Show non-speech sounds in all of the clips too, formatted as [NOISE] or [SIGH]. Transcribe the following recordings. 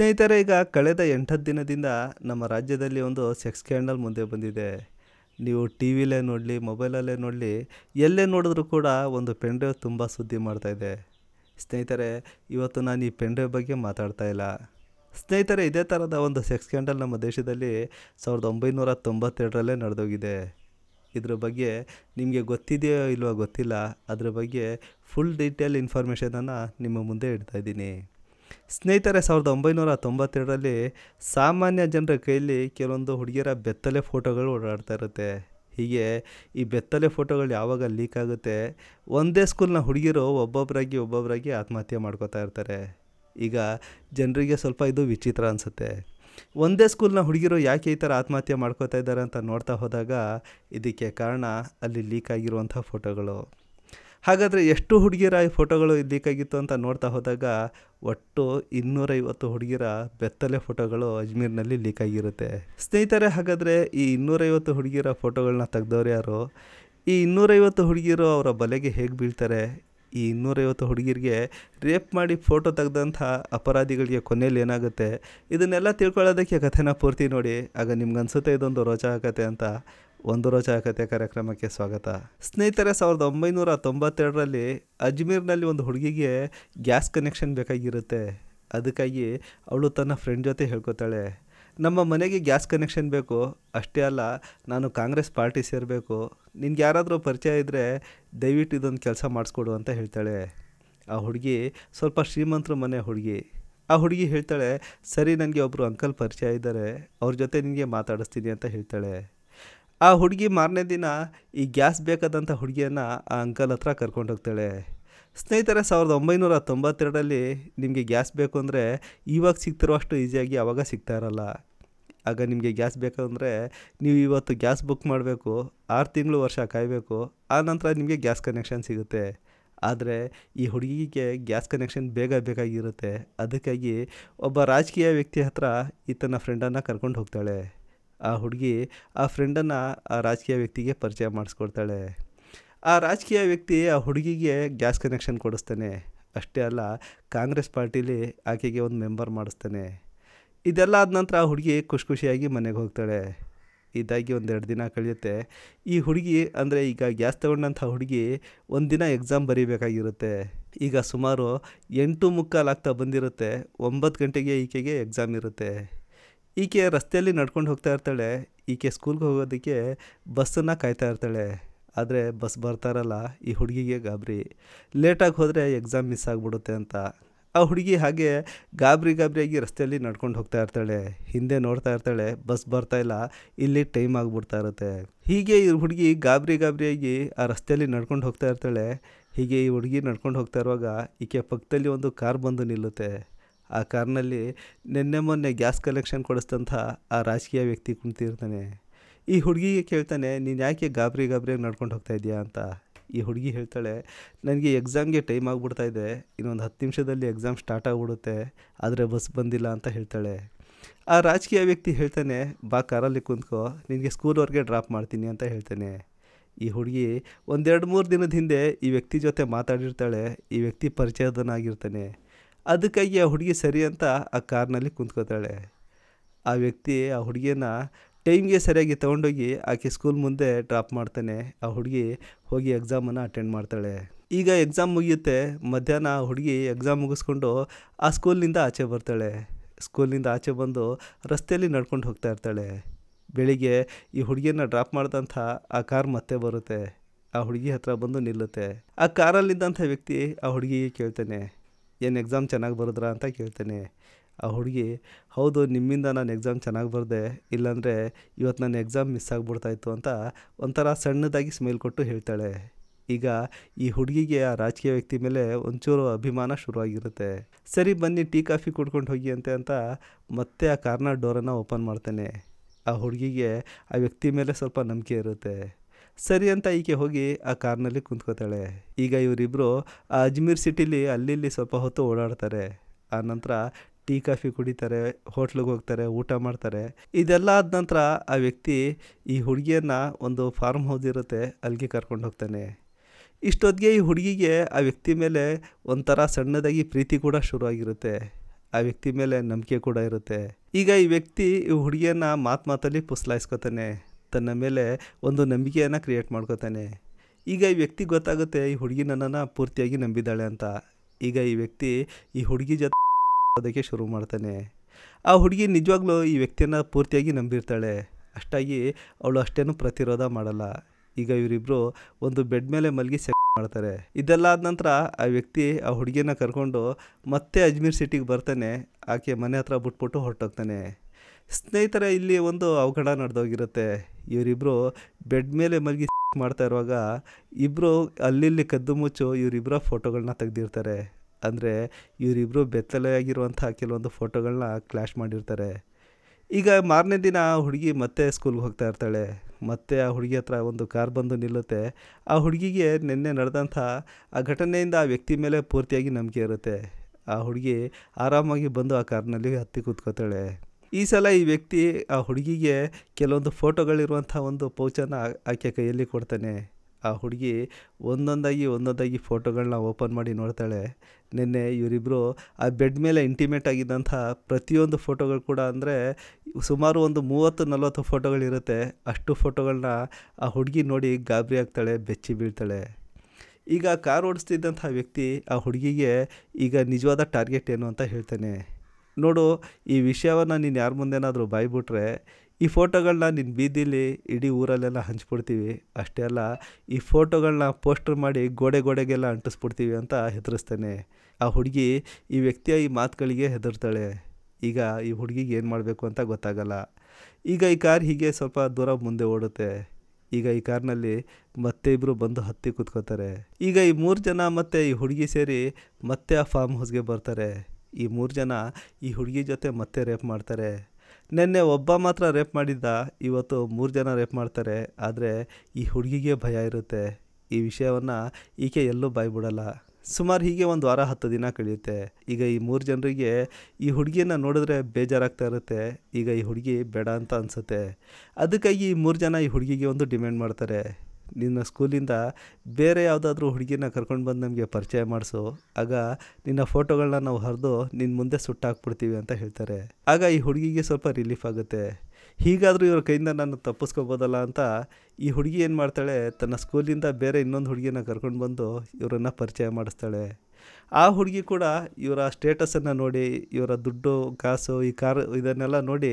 ಸ್ನೇಹಿತರೆ ಈಗ ಕಳೆದ ಎಂಟತ್ತು ದಿನದಿಂದ ನಮ್ಮ ರಾಜ್ಯದಲ್ಲಿ ಒಂದು ಸೆಕ್ಸ್ ಸ್ಕ್ಯಾಂಡಲ್ ಮುಂದೆ ಬಂದಿದೆ ನೀವು ಟಿ ವಿಲೇ ನೋಡಲಿ ಮೊಬೈಲಲ್ಲೇ ನೋಡಲಿ ಎಲ್ಲೇ ನೋಡಿದ್ರೂ ಕೂಡ ಒಂದು ಪೆಂಡ್ರೈವ್ ತುಂಬ ಸುದ್ದಿ ಮಾಡ್ತಾಯಿದೆ ಸ್ನೇಹಿತರೆ ಇವತ್ತು ನಾನು ಈ ಪೆಂಡ್ರೈವ್ ಬಗ್ಗೆ ಮಾತಾಡ್ತಾ ಇಲ್ಲ ಸ್ನೇಹಿತರೆ ಇದೇ ಥರದ ಒಂದು ಸೆಕ್ಸ್ ಸ್ಕ್ಯಾಂಡಲ್ ನಮ್ಮ ದೇಶದಲ್ಲಿ ಸಾವಿರದ ಒಂಬೈನೂರ ತೊಂಬತ್ತೆರಡರಲ್ಲೇ ನಡೆದೋಗಿದೆ ಇದ್ರ ಬಗ್ಗೆ ನಿಮಗೆ ಗೊತ್ತಿದೆಯೋ ಇಲ್ವೋ ಗೊತ್ತಿಲ್ಲ ಅದ್ರ ಬಗ್ಗೆ ಫುಲ್ ಡೀಟೇಲ್ ಇನ್ಫಾರ್ಮೇಷನನ್ನು ನಿಮ್ಮ ಮುಂದೆ ಇಡ್ತಾಯಿದ್ದೀನಿ ಸ್ನೇಹಿತರೆ ಸಾವಿರದ ಒಂಬೈನೂರ ತೊಂಬತ್ತೆರಡರಲ್ಲಿ ಸಾಮಾನ್ಯ ಜನರ ಕೈಯಲ್ಲಿ ಕೆಲವೊಂದು ಹುಡುಗಿಯರ ಬೆತ್ತಲೆ ಫೋಟೋಗಳು ಓಡಾಡ್ತಾ ಇರುತ್ತೆ ಹೀಗೆ ಈ ಬೆತ್ತಲೆ ಫೋಟೋಗಳು ಯಾವಾಗ ಲೀಕ್ ಆಗುತ್ತೆ ಒಂದೇ ಸ್ಕೂಲ್ನ ಹುಡುಗಿಯರು ಒಬ್ಬೊಬ್ಬರಾಗಿ ಒಬ್ಬೊಬ್ಬರಾಗಿ ಆತ್ಮಹತ್ಯೆ ಮಾಡ್ಕೋತಾ ಇರ್ತಾರೆ ಈಗ ಜನರಿಗೆ ಸ್ವಲ್ಪ ಇದು ವಿಚಿತ್ರ ಅನಿಸುತ್ತೆ ಒಂದೇ ಸ್ಕೂಲ್ನ ಹುಡುಗಿರು ಯಾಕೆ ಈ ಥರ ಆತ್ಮಹತ್ಯೆ ಮಾಡ್ಕೋತಾ ಇದ್ದಾರೆ ಅಂತ ನೋಡ್ತಾ ಹೋದಾಗ ಇದಕ್ಕೆ ಕಾರಣ ಅಲ್ಲಿ ಲೀಕ್ ಆಗಿರುವಂಥ ಫೋಟೋಗಳು ಹಾಗಾದರೆ ಎಷ್ಟು ಹುಡುಗಿಯರ ಫೋಟೋಗಳು ಲೀಕಾಗಿತ್ತು ಅಂತ ನೋಡ್ತಾ ಹೋದಾಗ ಒಟ್ಟು ಇನ್ನೂರೈವತ್ತು ಹುಡುಗಿರ ಬೆತ್ತಲೆ ಫೋಟೋಗಳು ಅಜ್ಮೀರ್ನಲ್ಲಿ ಲೀಕ್ ಆಗಿರುತ್ತೆ ಸ್ನೇಹಿತರೆ ಹಾಗಾದರೆ ಈ ಇನ್ನೂರೈವತ್ತು ಹುಡುಗಿರ ಫೋಟೋಗಳನ್ನ ತೆಗೆದವ್ರು ಯಾರು ಈ ಇನ್ನೂರೈವತ್ತು ಹುಡುಗಿಯರು ಅವರ ಬಲೆಗೆ ಹೇಗೆ ಬೀಳ್ತಾರೆ ಈ ಇನ್ನೂರೈವತ್ತು ಹುಡುಗಿರಿಗೆ ರೇಪ್ ಮಾಡಿ ಫೋಟೋ ತೆಗ್ದಂಥ ಅಪರಾಧಿಗಳಿಗೆ ಕೊನೆಯಲ್ಲಿ ಏನಾಗುತ್ತೆ ಇದನ್ನೆಲ್ಲ ತಿಳ್ಕೊಳ್ಳೋದಕ್ಕೆ ಕಥೆನ ಪೂರ್ತಿ ನೋಡಿ ಆಗ ನಿಮ್ಗೆ ಅನಿಸುತ್ತೆ ಇದೊಂದು ರೋಚಕ ಕತೆ ಅಂತ ಒಂದು ರೋಜಾ ಕತೆ ಕಾರ್ಯಕ್ರಮಕ್ಕೆ ಸ್ವಾಗತ ಸ್ನೇಹಿತರೆ ಸಾವಿರದ ಒಂಬೈನೂರ ತೊಂಬತ್ತೆರಡರಲ್ಲಿ ಅಜ್ಮೀರ್ನಲ್ಲಿ ಒಂದು ಹುಡುಗಿಗೆ ಗ್ಯಾಸ್ ಕನೆಕ್ಷನ್ ಬೇಕಾಗಿರುತ್ತೆ ಅದಕ್ಕಾಗಿ ಅವಳು ತನ್ನ ಫ್ರೆಂಡ್ ಜೊತೆ ಹೇಳ್ಕೊತಾಳೆ ನಮ್ಮ ಮನೆಗೆ ಗ್ಯಾಸ್ ಕನೆಕ್ಷನ್ ಬೇಕು ಅಷ್ಟೇ ಅಲ್ಲ ನಾನು ಕಾಂಗ್ರೆಸ್ ಪಾರ್ಟಿ ಸೇರಬೇಕು ನಿನ್ಗೆ ಯಾರಾದರೂ ಪರಿಚಯ ಇದ್ದರೆ ದಯವಿಟ್ಟು ಇದೊಂದು ಕೆಲಸ ಮಾಡಿಸ್ಕೊಡು ಅಂತ ಹೇಳ್ತಾಳೆ ಆ ಹುಡುಗಿ ಸ್ವಲ್ಪ ಶ್ರೀಮಂತರ ಮನೆ ಹುಡುಗಿ ಆ ಹುಡುಗಿ ಹೇಳ್ತಾಳೆ ಸರಿ ನನಗೆ ಒಬ್ಬರು ಅಂಕಲ್ ಪರಿಚಯ ಇದ್ದಾರೆ ಅವ್ರ ಜೊತೆ ನಿನಗೆ ಮಾತಾಡಿಸ್ತೀನಿ ಅಂತ ಹೇಳ್ತಾಳೆ ಆ ಹುಡುಗಿ ಮಾರನೇ ದಿನ ಈ ಗ್ಯಾಸ್ ಬೇಕಾದಂಥ ಹುಡುಗಿಯನ್ನು ಆ ಅಂಕಲ್ ಹತ್ರ ಕರ್ಕೊಂಡು ಹೋಗ್ತಾಳೆ ಸ್ನೇಹಿತರೆ ಸಾವಿರದ ಒಂಬೈನೂರ ತೊಂಬತ್ತೆರಡರಲ್ಲಿ ನಿಮಗೆ ಗ್ಯಾಸ್ ಬೇಕು ಅಂದರೆ ಇವಾಗ ಸಿಗ್ತಿರುವಷ್ಟು ಈಸಿಯಾಗಿ ಅವಾಗ ಸಿಗ್ತಾ ಇರಲ್ಲ ಆಗ ನಿಮಗೆ ಗ್ಯಾಸ್ ಬೇಕಂದರೆ ನೀವು ಇವತ್ತು ಗ್ಯಾಸ್ ಬುಕ್ ಮಾಡಬೇಕು ಆರು ತಿಂಗಳು ವರ್ಷ ಕಾಯಬೇಕು ಆ ನಂತರ ನಿಮಗೆ ಗ್ಯಾಸ್ ಕನೆಕ್ಷನ್ ಸಿಗುತ್ತೆ ಆದರೆ ಈ ಹುಡುಗಿಗೆ ಗ್ಯಾಸ್ ಕನೆಕ್ಷನ್ ಬೇಗ ಬೇಕಾಗಿರುತ್ತೆ ಅದಕ್ಕಾಗಿ ಒಬ್ಬ ರಾಜಕೀಯ ವ್ಯಕ್ತಿ ಹತ್ರ ಈತನ ಫ್ರೆಂಡನ್ನು ಕರ್ಕೊಂಡು ಹೋಗ್ತಾಳೆ ಆ ಹುಡುಗಿ ಆ ಫ್ರೆಂಡನ್ನು ಆ ರಾಜಕೀಯ ವ್ಯಕ್ತಿಗೆ ಪರಿಚಯ ಮಾಡಿಸ್ಕೊಡ್ತಾಳೆ ಆ ರಾಜಕೀಯ ವ್ಯಕ್ತಿ ಆ ಹುಡುಗಿಗೆ ಗ್ಯಾಸ್ ಕನೆಕ್ಷನ್ ಕೊಡಿಸ್ತಾನೆ ಅಷ್ಟೇ ಅಲ್ಲ ಕಾಂಗ್ರೆಸ್ ಪಾರ್ಟಿಲಿ ಆಕೆಗೆ ಒಂದು ಮೆಂಬರ್ ಮಾಡಿಸ್ತಾನೆ ಇದೆಲ್ಲ ಆದ ನಂತರ ಆ ಹುಡುಗಿ ಖುಷಿ ಖುಷಿಯಾಗಿ ಮನೆಗೆ ಹೋಗ್ತಾಳೆ ಇದಾಗಿ ಒಂದೆರಡು ದಿನ ಕಳೆಯುತ್ತೆ ಈ ಹುಡುಗಿ ಅಂದರೆ ಈಗ ಗ್ಯಾಸ್ ತಗೊಂಡಂಥ ಹುಡುಗಿ ಒಂದು ದಿನ ಎಕ್ಸಾಮ್ ಬರೀಬೇಕಾಗಿರುತ್ತೆ ಈಗ ಸುಮಾರು ಎಂಟು ಆಗ್ತಾ ಬಂದಿರುತ್ತೆ ಒಂಬತ್ತು ಗಂಟೆಗೆ ಈಕೆಗೆ ಎಕ್ಸಾಮ್ ಇರುತ್ತೆ ಈಕೆ ರಸ್ತೆಯಲ್ಲಿ ನಡ್ಕೊಂಡು ಹೋಗ್ತಾ ಇರ್ತಾಳೆ ಈಕೆ ಸ್ಕೂಲ್ಗೆ ಹೋಗೋದಕ್ಕೆ ಬಸ್ಸನ್ನು ಕಾಯ್ತಾ ಇರ್ತಾಳೆ ಆದರೆ ಬಸ್ ಬರ್ತಾರಲ್ಲ ಈ ಹುಡುಗಿಗೆ ಗಾಬರಿ ಲೇಟಾಗಿ ಹೋದರೆ ಎಕ್ಸಾಮ್ ಮಿಸ್ ಆಗಿಬಿಡುತ್ತೆ ಅಂತ ಆ ಹುಡುಗಿ ಹಾಗೆ ಗಾಬರಿ ಗಾಬರಿಯಾಗಿ ರಸ್ತೆಯಲ್ಲಿ ನಡ್ಕೊಂಡು ಹೋಗ್ತಾ ಇರ್ತಾಳೆ ಹಿಂದೆ ನೋಡ್ತಾ ಇರ್ತಾಳೆ ಬಸ್ ಬರ್ತಾ ಇಲ್ಲ ಇಲ್ಲಿ ಟೈಮ್ ಆಗಿಬಿಡ್ತಾ ಇರುತ್ತೆ ಹೀಗೆ ಈ ಹುಡುಗಿ ಗಾಬರಿ ಗಾಬರಿಯಾಗಿ ಆ ರಸ್ತೆಯಲ್ಲಿ ನಡ್ಕೊಂಡು ಹೋಗ್ತಾ ಇರ್ತಾಳೆ ಹೀಗೆ ಈ ಹುಡುಗಿ ನಡ್ಕೊಂಡು ಹೋಗ್ತಾ ಇರುವಾಗ ಈಕೆ ಪಕ್ಕದಲ್ಲಿ ಒಂದು ಕಾರ್ ಬಂದು ನಿಲ್ಲುತ್ತೆ ಆ ಕಾರ್ನಲ್ಲಿ ನಿನ್ನೆ ಮೊನ್ನೆ ಗ್ಯಾಸ್ ಕಲೆಕ್ಷನ್ ಕೊಡಿಸ್ದಂಥ ಆ ರಾಜಕೀಯ ವ್ಯಕ್ತಿ ಕುಂತಿರ್ತಾನೆ ಈ ಹುಡುಗಿಗೆ ಕೇಳ್ತಾನೆ ನೀನು ಯಾಕೆ ಗಾಬರಿ ಗಾಬರಿಯಾಗಿ ನಡ್ಕೊಂಡು ಹೋಗ್ತಾ ಇದೆಯಾ ಅಂತ ಈ ಹುಡುಗಿ ಹೇಳ್ತಾಳೆ ನನಗೆ ಎಕ್ಸಾಮ್ಗೆ ಟೈಮ್ ಇದೆ ಇನ್ನೊಂದು ಹತ್ತು ನಿಮಿಷದಲ್ಲಿ ಎಕ್ಸಾಮ್ ಸ್ಟಾರ್ಟ್ ಆಗಿಬಿಡುತ್ತೆ ಆದರೆ ಬಸ್ ಬಂದಿಲ್ಲ ಅಂತ ಹೇಳ್ತಾಳೆ ಆ ರಾಜಕೀಯ ವ್ಯಕ್ತಿ ಹೇಳ್ತಾನೆ ಬಾ ಕಾರಲ್ಲಿ ಕುಂತ್ಕೋ ನಿನಗೆ ಸ್ಕೂಲ್ವರೆಗೆ ಡ್ರಾಪ್ ಮಾಡ್ತೀನಿ ಅಂತ ಹೇಳ್ತಾನೆ ಈ ಹುಡುಗಿ ಒಂದೆರಡು ಮೂರು ದಿನದ ಹಿಂದೆ ಈ ವ್ಯಕ್ತಿ ಜೊತೆ ಮಾತಾಡಿರ್ತಾಳೆ ಈ ವ್ಯಕ್ತಿ ಪರಿಚಯದನಾಗಿರ್ತಾನೆ ಅದಕ್ಕಾಗಿ ಆ ಹುಡುಗಿ ಸರಿ ಅಂತ ಆ ಕಾರ್ನಲ್ಲಿ ಕುಂತ್ಕೋತಾಳೆ ಆ ವ್ಯಕ್ತಿ ಆ ಹುಡುಗಿಯನ್ನ ಟೈಮ್ಗೆ ಸರಿಯಾಗಿ ತೊಗೊಂಡೋಗಿ ಆಕೆ ಸ್ಕೂಲ್ ಮುಂದೆ ಡ್ರಾಪ್ ಮಾಡ್ತಾನೆ ಆ ಹುಡುಗಿ ಹೋಗಿ ಎಕ್ಸಾಮನ್ನು ಅಟೆಂಡ್ ಮಾಡ್ತಾಳೆ ಈಗ ಎಕ್ಸಾಮ್ ಮುಗಿಯುತ್ತೆ ಮಧ್ಯಾಹ್ನ ಆ ಹುಡುಗಿ ಎಕ್ಸಾಮ್ ಮುಗಿಸ್ಕೊಂಡು ಆ ಸ್ಕೂಲ್ನಿಂದ ಆಚೆ ಬರ್ತಾಳೆ ಸ್ಕೂಲಿಂದ ಆಚೆ ಬಂದು ರಸ್ತೆಯಲ್ಲಿ ನಡ್ಕೊಂಡು ಹೋಗ್ತಾ ಇರ್ತಾಳೆ ಬೆಳಿಗ್ಗೆ ಈ ಹುಡುಗಿಯನ್ನು ಡ್ರಾಪ್ ಮಾಡಿದಂಥ ಆ ಕಾರ್ ಮತ್ತೆ ಬರುತ್ತೆ ಆ ಹುಡುಗಿ ಹತ್ರ ಬಂದು ನಿಲ್ಲುತ್ತೆ ಆ ಕಾರಲ್ಲಿದ್ದಂಥ ವ್ಯಕ್ತಿ ಆ ಹುಡುಗಿಗೆ ಕೇಳ್ತಾನೆ ಏನು ಎಕ್ಸಾಮ್ ಚೆನ್ನಾಗಿ ಬರೆದ್ರಾ ಅಂತ ಕೇಳ್ತೇನೆ ಆ ಹುಡುಗಿ ಹೌದು ನಿಮ್ಮಿಂದ ನಾನು ಎಕ್ಸಾಮ್ ಚೆನ್ನಾಗಿ ಬರೆದೆ ಇಲ್ಲಾಂದರೆ ಇವತ್ತು ನನ್ನ ಎಕ್ಸಾಮ್ ಮಿಸ್ ಆಗಿಬಿಡ್ತಾಯಿತ್ತು ಅಂತ ಒಂಥರ ಸಣ್ಣದಾಗಿ ಸ್ಮೈಲ್ ಕೊಟ್ಟು ಹೇಳ್ತಾಳೆ ಈಗ ಈ ಹುಡುಗಿಗೆ ಆ ರಾಜಕೀಯ ವ್ಯಕ್ತಿ ಮೇಲೆ ಒಂಚೂರು ಅಭಿಮಾನ ಶುರುವಾಗಿರುತ್ತೆ ಸರಿ ಬನ್ನಿ ಟೀ ಕಾಫಿ ಕುಡ್ಕೊಂಡು ಹೋಗಿ ಅಂತೆ ಅಂತ ಮತ್ತೆ ಆ ಕಾರ್ನ ಡೋರನ್ನು ಓಪನ್ ಮಾಡ್ತೇನೆ ಆ ಹುಡುಗಿಗೆ ಆ ವ್ಯಕ್ತಿ ಮೇಲೆ ಸ್ವಲ್ಪ ನಂಬಿಕೆ ಇರುತ್ತೆ ಸರಿ ಅಂತ ಈಕೆ ಹೋಗಿ ಆ ಕಾರ್ನಲ್ಲಿ ಕುಂತ್ಕೋತಾಳೆ ಈಗ ಇವರಿಬ್ಬರು ಆ ಅಜ್ಮೀರ್ ಸಿಟಿಲಿ ಅಲ್ಲಿ ಸ್ವಲ್ಪ ಹೊತ್ತು ಓಡಾಡ್ತಾರೆ ಆ ನಂತರ ಟೀ ಕಾಫಿ ಕುಡಿತಾರೆ ಹೋಟ್ಲಿಗೆ ಹೋಗ್ತಾರೆ ಊಟ ಮಾಡ್ತಾರೆ ಇದೆಲ್ಲ ಆದ ನಂತರ ಆ ವ್ಯಕ್ತಿ ಈ ಹುಡುಗಿಯನ್ನು ಒಂದು ಫಾರ್ಮ್ ಹೌಸ್ ಇರುತ್ತೆ ಅಲ್ಲಿಗೆ ಕರ್ಕೊಂಡು ಹೋಗ್ತಾನೆ ಇಷ್ಟೊತ್ತಿಗೆ ಈ ಹುಡುಗಿಗೆ ಆ ವ್ಯಕ್ತಿ ಮೇಲೆ ಒಂಥರ ಸಣ್ಣದಾಗಿ ಪ್ರೀತಿ ಕೂಡ ಶುರುವಾಗಿರುತ್ತೆ ಆ ವ್ಯಕ್ತಿ ಮೇಲೆ ನಂಬಿಕೆ ಕೂಡ ಇರುತ್ತೆ ಈಗ ಈ ವ್ಯಕ್ತಿ ಈ ಹುಡುಗಿಯನ್ನು ಮಾತು ಮಾತಲ್ಲಿ ಪುಸ್ಲಾಯಿಸ್ಕೊತಾನೆ ತನ್ನ ಮೇಲೆ ಒಂದು ನಂಬಿಕೆಯನ್ನು ಕ್ರಿಯೇಟ್ ಮಾಡ್ಕೋತಾನೆ ಈಗ ಈ ವ್ಯಕ್ತಿ ಗೊತ್ತಾಗುತ್ತೆ ಈ ಹುಡುಗಿ ನನ್ನನ್ನು ಪೂರ್ತಿಯಾಗಿ ನಂಬಿದ್ದಾಳೆ ಅಂತ ಈಗ ಈ ವ್ಯಕ್ತಿ ಈ ಹುಡುಗಿ ಜೊತೆ ಅದಕ್ಕೆ ಶುರು ಮಾಡ್ತಾನೆ ಆ ಹುಡುಗಿ ನಿಜವಾಗ್ಲೂ ಈ ವ್ಯಕ್ತಿಯನ್ನು ಪೂರ್ತಿಯಾಗಿ ನಂಬಿರ್ತಾಳೆ ಅಷ್ಟಾಗಿ ಅವಳು ಅಷ್ಟೇನು ಪ್ರತಿರೋಧ ಮಾಡಲ್ಲ ಈಗ ಇವರಿಬ್ಬರು ಒಂದು ಬೆಡ್ ಮೇಲೆ ಮಲಗಿ ಸೆಕ್ ಮಾಡ್ತಾರೆ ಇದೆಲ್ಲ ಆದ ನಂತರ ಆ ವ್ಯಕ್ತಿ ಆ ಹುಡುಗಿನ ಕರ್ಕೊಂಡು ಮತ್ತೆ ಅಜ್ಮೀರ್ ಸಿಟಿಗೆ ಬರ್ತಾನೆ ಆಕೆ ಮನೆ ಹತ್ರ ಬಿಟ್ಬಿಟ್ಟು ಹೊರಟೋಗ್ತಾನೆ ಸ್ನೇಹಿತರ ಇಲ್ಲಿ ಒಂದು ಅವಘಡ ನಡೆದೋಗಿರುತ್ತೆ ಇವರಿಬ್ಬರು ಬೆಡ್ ಮೇಲೆ ಮಲಗಿ [LAUGHS] ಮಾಡ್ತಾ ಇರುವಾಗ ಇಬ್ಬರು ಅಲ್ಲಿಲ್ಲಿ ಕದ್ದು ಮುಚ್ಚು ಇವರಿಬ್ಬರ ಫೋಟೋಗಳನ್ನ ತೆಗೆದಿರ್ತಾರೆ ಅಂದರೆ ಇವರಿಬ್ಬರು ಬೆತ್ತಲೆಯಾಗಿರುವಂಥ ಕೆಲವೊಂದು ಫೋಟೋಗಳನ್ನ ಕ್ಲ್ಯಾಶ್ ಮಾಡಿರ್ತಾರೆ ಈಗ ಮಾರನೇ ದಿನ ಆ ಹುಡುಗಿ ಮತ್ತೆ ಸ್ಕೂಲ್ಗೆ ಹೋಗ್ತಾ ಇರ್ತಾಳೆ ಮತ್ತೆ ಆ ಹುಡುಗಿ ಹತ್ರ ಒಂದು ಕಾರ್ ಬಂದು ನಿಲ್ಲುತ್ತೆ ಆ ಹುಡುಗಿಗೆ ನಿನ್ನೆ ನಡೆದಂಥ ಆ ಘಟನೆಯಿಂದ ಆ ವ್ಯಕ್ತಿ ಮೇಲೆ ಪೂರ್ತಿಯಾಗಿ ನಂಬಿಕೆ ಇರುತ್ತೆ ಆ ಹುಡುಗಿ ಆರಾಮಾಗಿ ಬಂದು ಆ ಕಾರ್ನಲ್ಲಿ ಹತ್ತಿ ಕೂತ್ಕೋತಾಳೆ ಈ ಸಲ ಈ ವ್ಯಕ್ತಿ ಆ ಹುಡುಗಿಗೆ ಕೆಲವೊಂದು ಫೋಟೋಗಳಿರುವಂಥ ಒಂದು ಪೌಚನ್ನು ಆಕೆ ಕೈಯಲ್ಲಿ ಕೊಡ್ತಾನೆ ಆ ಹುಡುಗಿ ಒಂದೊಂದಾಗಿ ಒಂದೊಂದಾಗಿ ಫೋಟೋಗಳನ್ನ ಓಪನ್ ಮಾಡಿ ನೋಡ್ತಾಳೆ ನಿನ್ನೆ ಇವರಿಬ್ಬರು ಆ ಬೆಡ್ ಮೇಲೆ ಇಂಟಿಮೇಟ್ ಆಗಿದ್ದಂಥ ಪ್ರತಿಯೊಂದು ಫೋಟೋಗಳು ಕೂಡ ಅಂದರೆ ಸುಮಾರು ಒಂದು ಮೂವತ್ತು ನಲವತ್ತು ಫೋಟೋಗಳಿರುತ್ತೆ ಅಷ್ಟು ಫೋಟೋಗಳನ್ನ ಆ ಹುಡುಗಿ ನೋಡಿ ಗಾಬರಿ ಆಗ್ತಾಳೆ ಬೆಚ್ಚಿ ಬೀಳ್ತಾಳೆ ಈಗ ಕಾರ್ ಓಡಿಸ್ತಿದ್ದಂಥ ವ್ಯಕ್ತಿ ಆ ಹುಡುಗಿಗೆ ಈಗ ನಿಜವಾದ ಟಾರ್ಗೆಟ್ ಏನು ಅಂತ ಹೇಳ್ತಾನೆ ನೋಡು ಈ ವಿಷಯವನ್ನು ನೀನು ಯಾರ ಮುಂದೆನಾದರೂ ಬಾಯ್ಬಿಟ್ರೆ ಈ ಫೋಟೋಗಳನ್ನ ನಿನ್ನ ಬೀದಿಲಿ ಇಡೀ ಊರಲ್ಲೆಲ್ಲ ಹಂಚ್ಬಿಡ್ತೀವಿ ಅಷ್ಟೇ ಅಲ್ಲ ಈ ಫೋಟೋಗಳನ್ನ ಪೋಸ್ಟರ್ ಮಾಡಿ ಗೋಡೆ ಗೋಡೆಗೆಲ್ಲ ಅಂಟಿಸ್ಬಿಡ್ತೀವಿ ಅಂತ ಹೆದರಿಸ್ತೇನೆ ಆ ಹುಡುಗಿ ಈ ವ್ಯಕ್ತಿಯ ಈ ಮಾತುಗಳಿಗೆ ಹೆದರ್ತಾಳೆ ಈಗ ಈ ಹುಡುಗಿಗೆ ಏನು ಮಾಡಬೇಕು ಅಂತ ಗೊತ್ತಾಗಲ್ಲ ಈಗ ಈ ಕಾರ್ ಹೀಗೆ ಸ್ವಲ್ಪ ದೂರ ಮುಂದೆ ಓಡುತ್ತೆ ಈಗ ಈ ಕಾರ್ನಲ್ಲಿ ಮತ್ತೆ ಇಬ್ಬರು ಬಂದು ಹತ್ತಿ ಕೂತ್ಕೋತಾರೆ ಈಗ ಈ ಮೂರು ಜನ ಮತ್ತು ಈ ಹುಡುಗಿ ಸೇರಿ ಮತ್ತೆ ಆ ಫಾರ್ಮ್ ಹೌಸ್ಗೆ ಬರ್ತಾರೆ ಈ ಮೂರು ಜನ ಈ ಹುಡುಗಿ ಜೊತೆ ಮತ್ತೆ ರೇಪ್ ಮಾಡ್ತಾರೆ ನಿನ್ನೆ ಒಬ್ಬ ಮಾತ್ರ ರೇಪ್ ಮಾಡಿದ್ದ ಇವತ್ತು ಮೂರು ಜನ ರೇಪ್ ಮಾಡ್ತಾರೆ ಆದರೆ ಈ ಹುಡುಗಿಗೆ ಭಯ ಇರುತ್ತೆ ಈ ವಿಷಯವನ್ನು ಈಕೆ ಎಲ್ಲೂ ಬಾಯ್ಬಿಡಲ್ಲ ಸುಮಾರು ಹೀಗೆ ಒಂದು ವಾರ ಹತ್ತು ದಿನ ಕಳೆಯುತ್ತೆ ಈಗ ಈ ಮೂರು ಜನರಿಗೆ ಈ ಹುಡುಗಿಯನ್ನು ನೋಡಿದ್ರೆ ಬೇಜಾರಾಗ್ತಾ ಇರುತ್ತೆ ಈಗ ಈ ಹುಡುಗಿ ಬೇಡ ಅಂತ ಅನಿಸುತ್ತೆ ಅದಕ್ಕಾಗಿ ಈ ಮೂರು ಜನ ಈ ಹುಡುಗಿಗೆ ಒಂದು ಡಿಮ್ಯಾಂಡ್ ಮಾಡ್ತಾರೆ ನಿನ್ನ ಸ್ಕೂಲಿಂದ ಬೇರೆ ಯಾವುದಾದ್ರೂ ಹುಡುಗಿನ ಕರ್ಕೊಂಡು ಬಂದು ನಮಗೆ ಪರಿಚಯ ಮಾಡಿಸು ಆಗ ನಿನ್ನ ಫೋಟೋಗಳನ್ನ ನಾವು ಹರಿದು ನಿನ್ನ ಮುಂದೆ ಸುಟ್ಟಾಕ್ಬಿಡ್ತೀವಿ ಅಂತ ಹೇಳ್ತಾರೆ ಆಗ ಈ ಹುಡುಗಿಗೆ ಸ್ವಲ್ಪ ರಿಲೀಫ್ ಆಗುತ್ತೆ ಹೀಗಾದರೂ ಇವ್ರ ಕೈಯಿಂದ ನಾನು ತಪ್ಪಿಸ್ಕೋಬೋದಲ್ಲ ಅಂತ ಈ ಹುಡುಗಿ ಏನು ಮಾಡ್ತಾಳೆ ತನ್ನ ಸ್ಕೂಲಿಂದ ಬೇರೆ ಇನ್ನೊಂದು ಹುಡುಗಿನ ಕರ್ಕೊಂಡು ಬಂದು ಇವರನ್ನು ಪರಿಚಯ ಮಾಡಿಸ್ತಾಳೆ ಆ ಹುಡುಗಿ ಕೂಡ ಇವರ ಸ್ಟೇಟಸನ್ನು ನೋಡಿ ಇವರ ದುಡ್ಡು ಕಾಸು ಈ ಕಾರ್ ಇದನ್ನೆಲ್ಲ ನೋಡಿ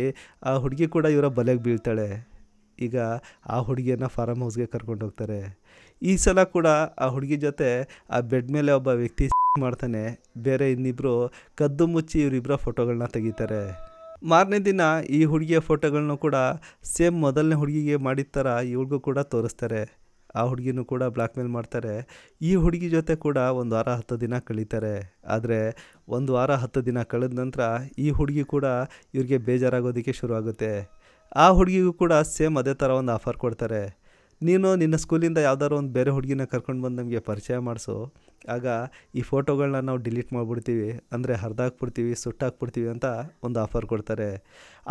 ಆ ಹುಡುಗಿ ಕೂಡ ಇವರ ಬಲೆಗೆ ಬೀಳ್ತಾಳೆ ಈಗ ಆ ಹುಡುಗಿಯನ್ನ ಫಾರಮ್ ಹೌಸ್ಗೆ ಕರ್ಕೊಂಡು ಹೋಗ್ತಾರೆ ಈ ಸಲ ಕೂಡ ಆ ಹುಡುಗಿ ಜೊತೆ ಆ ಬೆಡ್ ಮೇಲೆ ಒಬ್ಬ ವ್ಯಕ್ತಿ [LAUGHS] ಮಾಡ್ತಾನೆ ಬೇರೆ ಇನ್ನಿಬ್ರು ಕದ್ದು ಮುಚ್ಚಿ ಇವರಿಬ್ಬರ ಫೋಟೋಗಳನ್ನ ತೆಗಿತಾರೆ ಮಾರನೇ ದಿನ ಈ ಹುಡುಗಿಯ ಫೋಟೋಗಳನ್ನು ಕೂಡ ಸೇಮ್ ಮೊದಲನೇ ಹುಡುಗಿಗೆ ಮಾಡಿದ ಥರ ಇವ್ರಿಗೂ ಕೂಡ ತೋರಿಸ್ತಾರೆ ಆ ಹುಡುಗಿನೂ ಕೂಡ ಬ್ಲ್ಯಾಕ್ ಮೇಲ್ ಮಾಡ್ತಾರೆ ಈ ಹುಡುಗಿ ಜೊತೆ ಕೂಡ ಒಂದು ವಾರ ಹತ್ತು ದಿನ ಕಳೀತಾರೆ ಆದರೆ ಒಂದು ವಾರ ಹತ್ತು ದಿನ ಕಳೆದ ನಂತರ ಈ ಹುಡುಗಿ ಕೂಡ ಇವ್ರಿಗೆ ಬೇಜಾರಾಗೋದಕ್ಕೆ ಶುರುವಾಗುತ್ತೆ ಆ ಹುಡುಗಿಗೂ ಕೂಡ ಸೇಮ್ ಅದೇ ಥರ ಒಂದು ಆಫರ್ ಕೊಡ್ತಾರೆ ನೀನು ನಿನ್ನ ಸ್ಕೂಲಿಂದ ಯಾವ್ದಾದ್ರು ಒಂದು ಬೇರೆ ಹುಡುಗಿನ ಕರ್ಕೊಂಡು ಬಂದು ನಮಗೆ ಪರಿಚಯ ಮಾಡಿಸು ಆಗ ಈ ಫೋಟೋಗಳನ್ನ ನಾವು ಡಿಲೀಟ್ ಮಾಡಿಬಿಡ್ತೀವಿ ಅಂದರೆ ಹರಿದಾಕ್ಬಿಡ್ತೀವಿ ಸುಟ್ಟಾಕ್ಬಿಡ್ತೀವಿ ಅಂತ ಒಂದು ಆಫರ್ ಕೊಡ್ತಾರೆ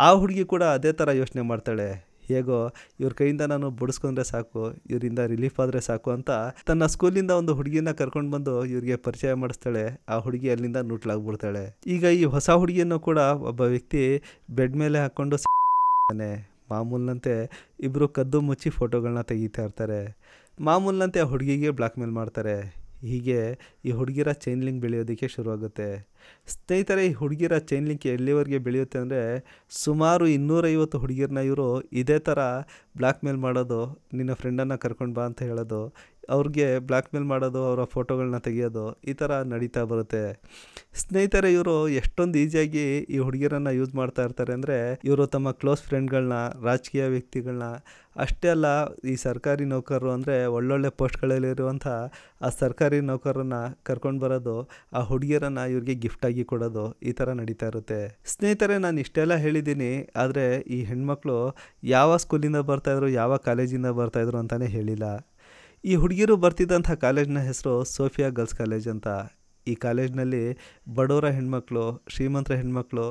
ಆ ಹುಡುಗಿ ಕೂಡ ಅದೇ ಥರ ಯೋಚನೆ ಮಾಡ್ತಾಳೆ ಹೇಗೋ ಇವ್ರ ಕೈಯಿಂದ ನಾನು ಬುಡಿಸ್ಕೊಂಡ್ರೆ ಸಾಕು ಇವರಿಂದ ರಿಲೀಫ್ ಆದರೆ ಸಾಕು ಅಂತ ತನ್ನ ಸ್ಕೂಲಿಂದ ಒಂದು ಹುಡುಗಿನ ಕರ್ಕೊಂಡು ಬಂದು ಇವರಿಗೆ ಪರಿಚಯ ಮಾಡಿಸ್ತಾಳೆ ಆ ಹುಡುಗಿ ಅಲ್ಲಿಂದ ನೂಟ್ಲಾಗ್ಬಿಡ್ತಾಳೆ ಈಗ ಈ ಹೊಸ ಹುಡುಗಿಯನ್ನು ಕೂಡ ಒಬ್ಬ ವ್ಯಕ್ತಿ ಬೆಡ್ ಮೇಲೆ ಹಾಕ್ಕೊಂಡು ಮಾಮೂಲಿನಂತೆ ಇಬ್ಬರು ಕದ್ದು ಮುಚ್ಚಿ ಫೋಟೋಗಳನ್ನ ತೆಗಿತಾ ಇರ್ತಾರೆ ಮಾಮೂಲಿನಂತೆ ಆ ಹುಡುಗಿಗೆ ಮೇಲ್ ಮಾಡ್ತಾರೆ ಹೀಗೆ ಈ ಹುಡುಗಿರ ಚೈನ್ ಲಿಂಕ್ ಬೆಳೆಯೋದಕ್ಕೆ ಶುರುವಾಗುತ್ತೆ ಸ್ನೇಹಿತರೆ ಈ ಹುಡುಗಿರ ಚೈನ್ ಲಿಂಕ್ ಎಲ್ಲಿವರೆಗೆ ಬೆಳೆಯುತ್ತೆ ಅಂದರೆ ಸುಮಾರು ಇನ್ನೂರೈವತ್ತು ಹುಡುಗಿರನ್ನ ಇವರು ಇದೇ ಥರ ಮೇಲ್ ಮಾಡೋದು ನಿನ್ನ ಫ್ರೆಂಡನ್ನು ಕರ್ಕೊಂಡು ಬಾ ಅಂತ ಹೇಳೋದು ಅವ್ರಿಗೆ ಬ್ಲ್ಯಾಕ್ ಮೇಲ್ ಮಾಡೋದು ಅವರ ಫೋಟೋಗಳನ್ನ ತೆಗೆಯೋದು ಈ ಥರ ನಡೀತಾ ಬರುತ್ತೆ ಸ್ನೇಹಿತರೆ ಇವರು ಎಷ್ಟೊಂದು ಈಸಿಯಾಗಿ ಈ ಹುಡುಗಿಯರನ್ನು ಯೂಸ್ ಮಾಡ್ತಾ ಇರ್ತಾರೆ ಅಂದರೆ ಇವರು ತಮ್ಮ ಕ್ಲೋಸ್ ಫ್ರೆಂಡ್ಗಳನ್ನ ರಾಜಕೀಯ ವ್ಯಕ್ತಿಗಳನ್ನ ಅಷ್ಟೇ ಅಲ್ಲ ಈ ಸರ್ಕಾರಿ ನೌಕರರು ಅಂದರೆ ಒಳ್ಳೊಳ್ಳೆ ಪೋಸ್ಟ್ಗಳಲ್ಲಿರುವಂಥ ಆ ಸರ್ಕಾರಿ ನೌಕರರನ್ನ ಕರ್ಕೊಂಡು ಬರೋದು ಆ ಹುಡುಗಿಯರನ್ನು ಇವ್ರಿಗೆ ಗಿಫ್ಟಾಗಿ ಕೊಡೋದು ಈ ಥರ ನಡೀತಾ ಇರುತ್ತೆ ಸ್ನೇಹಿತರೆ ನಾನು ಇಷ್ಟೆಲ್ಲ ಹೇಳಿದ್ದೀನಿ ಆದರೆ ಈ ಹೆಣ್ಮಕ್ಳು ಯಾವ ಸ್ಕೂಲಿಂದ ಬರ್ತಾಯಿದ್ರು ಯಾವ ಕಾಲೇಜಿಂದ ಬರ್ತಾಯಿದ್ರು ಅಂತಲೇ ಹೇಳಿಲ್ಲ ಈ ಹುಡುಗಿರು ಬರ್ತಿದ್ದಂಥ ಕಾಲೇಜ್ನ ಹೆಸರು ಸೋಫಿಯಾ ಗರ್ಲ್ಸ್ ಕಾಲೇಜ್ ಅಂತ ಈ ಕಾಲೇಜ್ನಲ್ಲಿ ಬಡವರ ಹೆಣ್ಮಕ್ಳು ಶ್ರೀಮಂತರ ಹೆಣ್ಮಕ್ಳು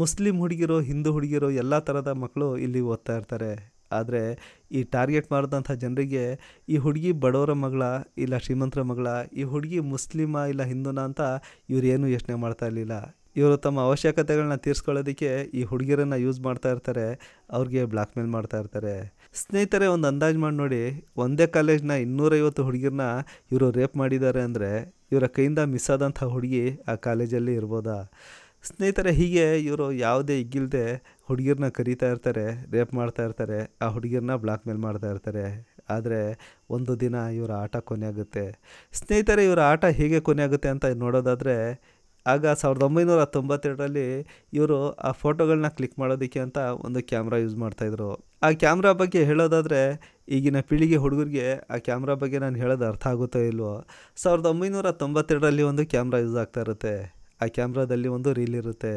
ಮುಸ್ಲಿಂ ಹುಡುಗಿರು ಹಿಂದೂ ಹುಡುಗಿರು ಎಲ್ಲ ಥರದ ಮಕ್ಕಳು ಇಲ್ಲಿ ಓದ್ತಾ ಇರ್ತಾರೆ ಆದರೆ ಈ ಟಾರ್ಗೆಟ್ ಮಾಡಿದಂಥ ಜನರಿಗೆ ಈ ಹುಡುಗಿ ಬಡವರ ಮಗಳ ಇಲ್ಲ ಶ್ರೀಮಂತರ ಮಗಳ ಈ ಹುಡುಗಿ ಮುಸ್ಲಿಮ ಇಲ್ಲ ಹಿಂದೂನ ಅಂತ ಇವರೇನು ಯೋಚನೆ ಮಾಡ್ತಾ ಇರಲಿಲ್ಲ ಇವರು ತಮ್ಮ ಅವಶ್ಯಕತೆಗಳನ್ನ ತೀರಿಸ್ಕೊಳ್ಳೋದಕ್ಕೆ ಈ ಹುಡುಗಿರನ್ನು ಯೂಸ್ ಮಾಡ್ತಾ ಇರ್ತಾರೆ ಅವ್ರಿಗೆ ಬ್ಲ್ಯಾಕ್ ಮೇಲ್ ಮಾಡ್ತಾ ಇರ್ತಾರೆ ಸ್ನೇಹಿತರೆ ಒಂದು ಅಂದಾಜು ಮಾಡಿ ನೋಡಿ ಒಂದೇ ಕಾಲೇಜ್ನ ಇನ್ನೂರೈವತ್ತು ಹುಡುಗಿರನ್ನ ಇವರು ರೇಪ್ ಮಾಡಿದ್ದಾರೆ ಅಂದರೆ ಇವರ ಕೈಯಿಂದ ಮಿಸ್ ಆದಂಥ ಹುಡುಗಿ ಆ ಕಾಲೇಜಲ್ಲಿ ಇರ್ಬೋದಾ ಸ್ನೇಹಿತರೆ ಹೀಗೆ ಇವರು ಯಾವುದೇ ಇಗ್ಗಿಲ್ಲದೆ ಹುಡುಗಿರನ್ನ ಕರೀತಾ ಇರ್ತಾರೆ ರೇಪ್ ಮಾಡ್ತಾ ಇರ್ತಾರೆ ಆ ಹುಡುಗಿರನ್ನ ಬ್ಲ್ಯಾಕ್ ಮೇಲ್ ಮಾಡ್ತಾ ಇರ್ತಾರೆ ಆದರೆ ಒಂದು ದಿನ ಇವರ ಆಟ ಕೊನೆಯಾಗುತ್ತೆ ಸ್ನೇಹಿತರೆ ಇವರ ಆಟ ಹೇಗೆ ಕೊನೆಯಾಗುತ್ತೆ ಅಂತ ನೋಡೋದಾದರೆ ಆಗ ಸಾವಿರದ ಒಂಬೈನೂರ ತೊಂಬತ್ತೆರಡರಲ್ಲಿ ಇವರು ಆ ಫೋಟೋಗಳನ್ನ ಕ್ಲಿಕ್ ಮಾಡೋದಕ್ಕೆ ಅಂತ ಒಂದು ಕ್ಯಾಮ್ರಾ ಯೂಸ್ ಮಾಡ್ತಾಯಿದ್ರು ಆ ಕ್ಯಾಮ್ರಾ ಬಗ್ಗೆ ಹೇಳೋದಾದರೆ ಈಗಿನ ಪೀಳಿಗೆ ಹುಡುಗರಿಗೆ ಆ ಕ್ಯಾಮ್ರಾ ಬಗ್ಗೆ ನಾನು ಹೇಳೋದು ಅರ್ಥ ಆಗುತ್ತೋ ಇಲ್ವೋ ಸಾವಿರದ ಒಂಬೈನೂರ ತೊಂಬತ್ತೆರಡರಲ್ಲಿ ಒಂದು ಕ್ಯಾಮ್ರಾ ಯೂಸ್ ಆಗ್ತಾ ಇರುತ್ತೆ ಆ ಕ್ಯಾಮ್ರಾದಲ್ಲಿ ಒಂದು ರೀಲ್ ಇರುತ್ತೆ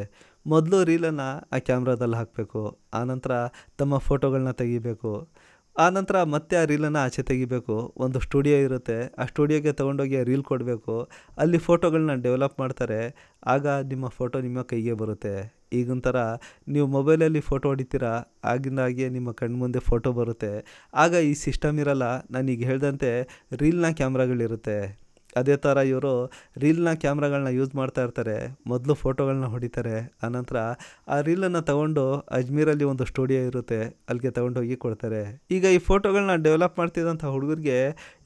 ಮೊದಲು ರೀಲನ್ನು ಆ ಕ್ಯಾಮ್ರಾದಲ್ಲಿ ಹಾಕಬೇಕು ಆನಂತರ ತಮ್ಮ ಫೋಟೋಗಳನ್ನ ತೆಗಿಬೇಕು ಆ ನಂತರ ಮತ್ತೆ ಆ ರೀಲನ್ನು ಆಚೆ ತೆಗಿಬೇಕು ಒಂದು ಸ್ಟುಡಿಯೋ ಇರುತ್ತೆ ಆ ಸ್ಟುಡಿಯೋಗೆ ತೊಗೊಂಡೋಗಿ ಆ ರೀಲ್ ಕೊಡಬೇಕು ಅಲ್ಲಿ ಫೋಟೋಗಳನ್ನ ಡೆವಲಪ್ ಮಾಡ್ತಾರೆ ಆಗ ನಿಮ್ಮ ಫೋಟೋ ನಿಮ್ಮ ಕೈಗೆ ಬರುತ್ತೆ ಈಗಿನ ಥರ ನೀವು ಮೊಬೈಲಲ್ಲಿ ಫೋಟೋ ಹೊಡಿತೀರಾ ಆಗಿಂದಾಗಿ ಹಾಗೆ ನಿಮ್ಮ ಮುಂದೆ ಫೋಟೋ ಬರುತ್ತೆ ಆಗ ಈ ಸಿಸ್ಟಮ್ ಇರಲ್ಲ ನಾನೀಗ ಹೇಳಿದಂತೆ ರೀಲ್ನ ಕ್ಯಾಮ್ರಾಗಳಿರುತ್ತೆ ಅದೇ ಥರ ಇವರು ರೀಲ್ನ ಕ್ಯಾಮ್ರಾಗಳನ್ನ ಯೂಸ್ ಮಾಡ್ತಾ ಇರ್ತಾರೆ ಮೊದಲು ಫೋಟೋಗಳನ್ನ ಹೊಡಿತಾರೆ ಆನಂತರ ಆ ರೀಲನ್ನು ತಗೊಂಡು ಅಜ್ಮೀರಲ್ಲಿ ಒಂದು ಸ್ಟುಡಿಯೋ ಇರುತ್ತೆ ಅಲ್ಲಿಗೆ ಹೋಗಿ ಕೊಡ್ತಾರೆ ಈಗ ಈ ಫೋಟೋಗಳನ್ನ ಡೆವಲಪ್ ಮಾಡ್ತಿದ್ದಂಥ ಹುಡುಗರಿಗೆ